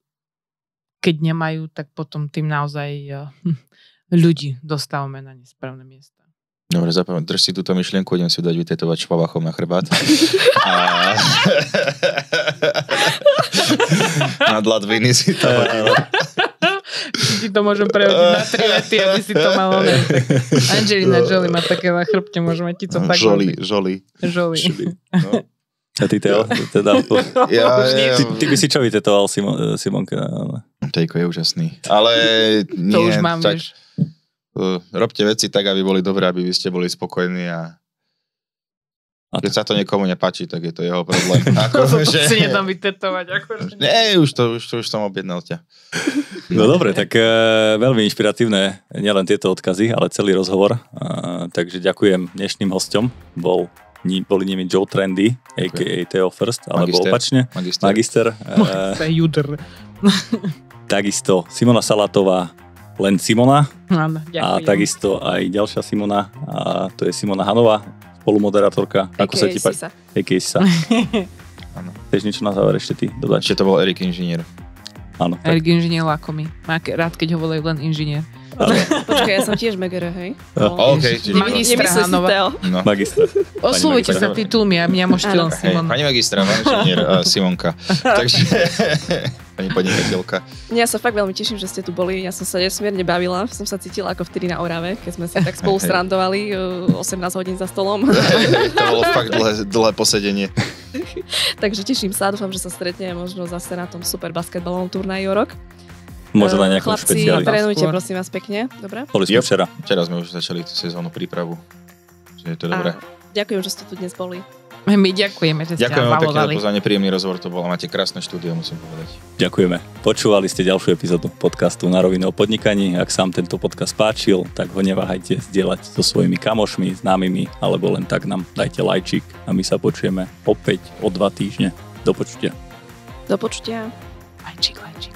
keď nemajú, tak potom tým naozaj eh, [LAUGHS] ľudí dostávame na nesprávne miesta. Dobre, zapomínam. Drž si túto myšlienku, idem si dať vytetovať švabachom na chrbát. [LAUGHS] [LAUGHS] a... Nad Ladviny si to hodil. ti to môžem prehodiť na tri lety, aby si to malo. Ne? Angelina no. Jolie má také na chrbte, môžeme ti to tak... Jolie, Jolie. Jolie. No. A ty teo, teda... Ja, ja, [LAUGHS] ty, ty by si čo vytetoval Simon, Simonka? Ale... Tejko je úžasný. Ale nie, to už mám, tak, vieš. Uh, robte veci tak, aby boli dobré, aby vy ste boli spokojní a a Keď tak... sa to niekomu nepáči, tak je to jeho problém. [LAUGHS] Ako, to, že... to si nedám vytetovať. Akože... Nie, už to, už, to, už som objednal ťa. No dobre, tak uh, veľmi inšpiratívne nielen tieto odkazy, ale celý rozhovor. Uh, takže ďakujem dnešným hostom. Bol boli nimi Joe Trendy, okay. a.k.a. Theo First, alebo magister, opačne. Magister. Magister. uh, [LAUGHS] takisto Simona Salatová, len Simona. Ano, A takisto aj ďalšia Simona, a to je Simona Hanová, spolumoderátorka. Ako sa ti páči? A.k.a. Sisa. Tež niečo na záver ešte ty dodať? Čiže to bol Erik Inžinier. Áno. Erik Inžinier Lakomi. Má rád, keď ho volajú len inžinier. [LAUGHS] Počkaj, ja som tiež Megera, hej? No. no. Okay, čiže... Magistra Hanova. No. Magistra. [LAUGHS] Oslovujte sa titulmi a mňa môžete len Simon. Pani magistra, pán inžinier, eh, Simonka. [LAUGHS] Takže... Pani podnikateľka. Ja sa fakt veľmi teším, že ste tu boli. Ja som sa nesmierne bavila. Som sa cítila ako vtedy na Orave, keď sme sa tak spolu strandovali 18 eh, hodín za stolom. to bolo fakt dlhé, dlhé posedenie. Takže teším sa, dúfam, že sa stretneme možno zase na tom super basketbalovom turnaji o rok. Možno na nejakom Chlapci, špecialitu. trénujte, prosím vás, pekne. Dobre? Boli sme včera. Včera sme už začali tú sezónu prípravu. Čiže je to dobré. Ďakujem, že ste tu dnes boli. My ďakujeme, že ste Ďakujeme vám pekne, za nepríjemný rozhovor to bolo. Máte krásne štúdio, musím povedať. Ďakujeme. Počúvali ste ďalšiu epizódu podcastu Na rovinu o podnikaní. Ak vám tento podcast páčil, tak ho neváhajte zdieľať so svojimi kamošmi, známymi, alebo len tak nám dajte lajčik a my sa počujeme opäť o dva týždne. Do počutia. Do počutia. Lajčik, lajčik.